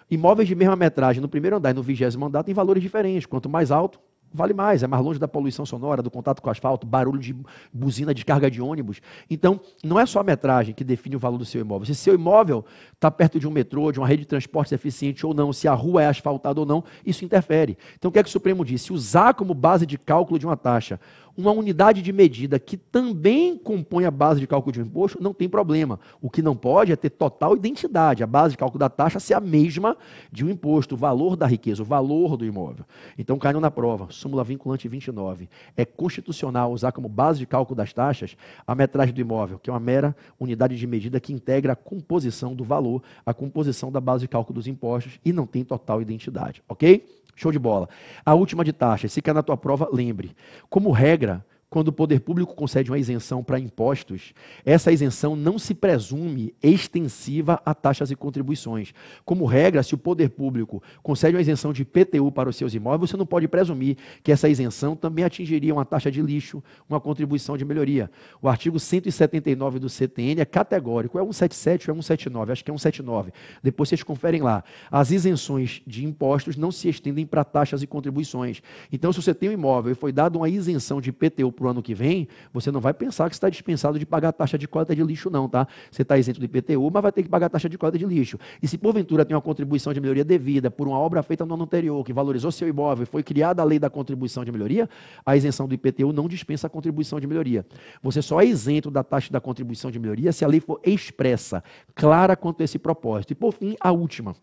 Imóveis de mesma metragem no primeiro andar e no vigésimo andar têm valores diferentes. Quanto mais alto, vale mais, é mais longe da poluição sonora, do contato com o asfalto, barulho de buzina de carga de ônibus. Então, não é só a metragem que define o valor do seu imóvel. Se seu imóvel está perto de um metrô, de uma rede de transportes eficiente ou não, se a rua é asfaltada ou não, isso interfere. Então, o que é que o Supremo disse? Usar como base de cálculo de uma taxa uma unidade de medida que também compõe a base de cálculo de um imposto, não tem problema. O que não pode é ter total identidade, a base de cálculo da taxa ser a mesma de um imposto, o valor da riqueza, o valor do imóvel. Então caiu na prova, súmula vinculante 29. É constitucional usar como base de cálculo das taxas a metragem do imóvel, que é uma mera unidade de medida que integra a composição do valor, a composição da base de cálculo dos impostos e não tem total identidade, ok? Show de bola. A última de taxa, se cair na tua prova, lembre. Como regra, quando o poder público concede uma isenção para impostos, essa isenção não se presume extensiva a taxas e contribuições. Como regra, se o poder público concede uma isenção de PTU para os seus imóveis, você não pode presumir que essa isenção também atingiria uma taxa de lixo, uma contribuição de melhoria. O artigo 179 do CTN é categórico, é 177 ou é 179, acho que é 179. Depois vocês conferem lá. As isenções de impostos não se estendem para taxas e contribuições. Então, se você tem um imóvel e foi dado uma isenção de PTU para o ano que vem, você não vai pensar que está dispensado de pagar a taxa de cota de lixo, não, tá? Você está isento do IPTU, mas vai ter que pagar a taxa de cota de lixo. E se porventura tem uma contribuição de melhoria devida por uma obra feita no ano anterior, que valorizou seu imóvel e foi criada a lei da contribuição de melhoria, a isenção do IPTU não dispensa a contribuição de melhoria. Você só é isento da taxa da contribuição de melhoria se a lei for expressa, clara quanto a esse propósito. E por fim, a última.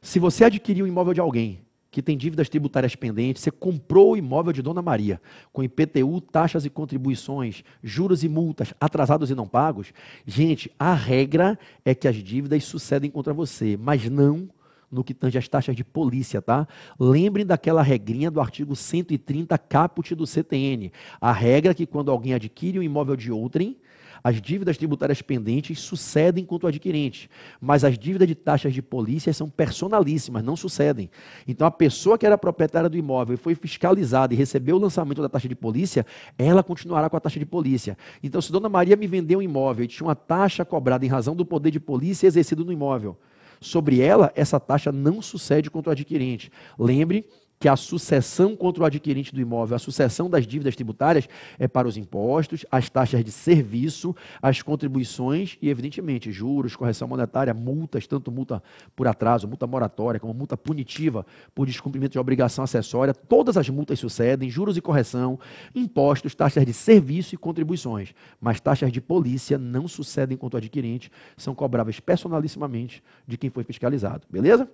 Se você adquirir o imóvel de alguém que tem dívidas tributárias pendentes, você comprou o imóvel de Dona Maria, com IPTU, taxas e contribuições, juros e multas atrasados e não pagos, gente, a regra é que as dívidas sucedem contra você, mas não no que tange as taxas de polícia, tá? Lembrem daquela regrinha do artigo 130 caput do CTN, a regra é que quando alguém adquire um imóvel de outrem, as dívidas tributárias pendentes sucedem quanto adquirente, mas as dívidas de taxas de polícia são personalíssimas, não sucedem. Então, a pessoa que era proprietária do imóvel e foi fiscalizada e recebeu o lançamento da taxa de polícia, ela continuará com a taxa de polícia. Então, se Dona Maria me vendeu um imóvel e tinha uma taxa cobrada em razão do poder de polícia exercido no imóvel, sobre ela, essa taxa não sucede contra o adquirente. Lembre que a sucessão contra o adquirente do imóvel, a sucessão das dívidas tributárias, é para os impostos, as taxas de serviço, as contribuições e, evidentemente, juros, correção monetária, multas, tanto multa por atraso, multa moratória, como multa punitiva por descumprimento de obrigação acessória. Todas as multas sucedem, juros e correção, impostos, taxas de serviço e contribuições. Mas taxas de polícia não sucedem contra o adquirente, são cobráveis personalissimamente de quem foi fiscalizado. Beleza?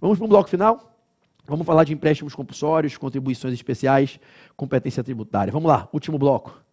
Vamos para o bloco final? Vamos falar de empréstimos compulsórios, contribuições especiais, competência tributária. Vamos lá, último bloco.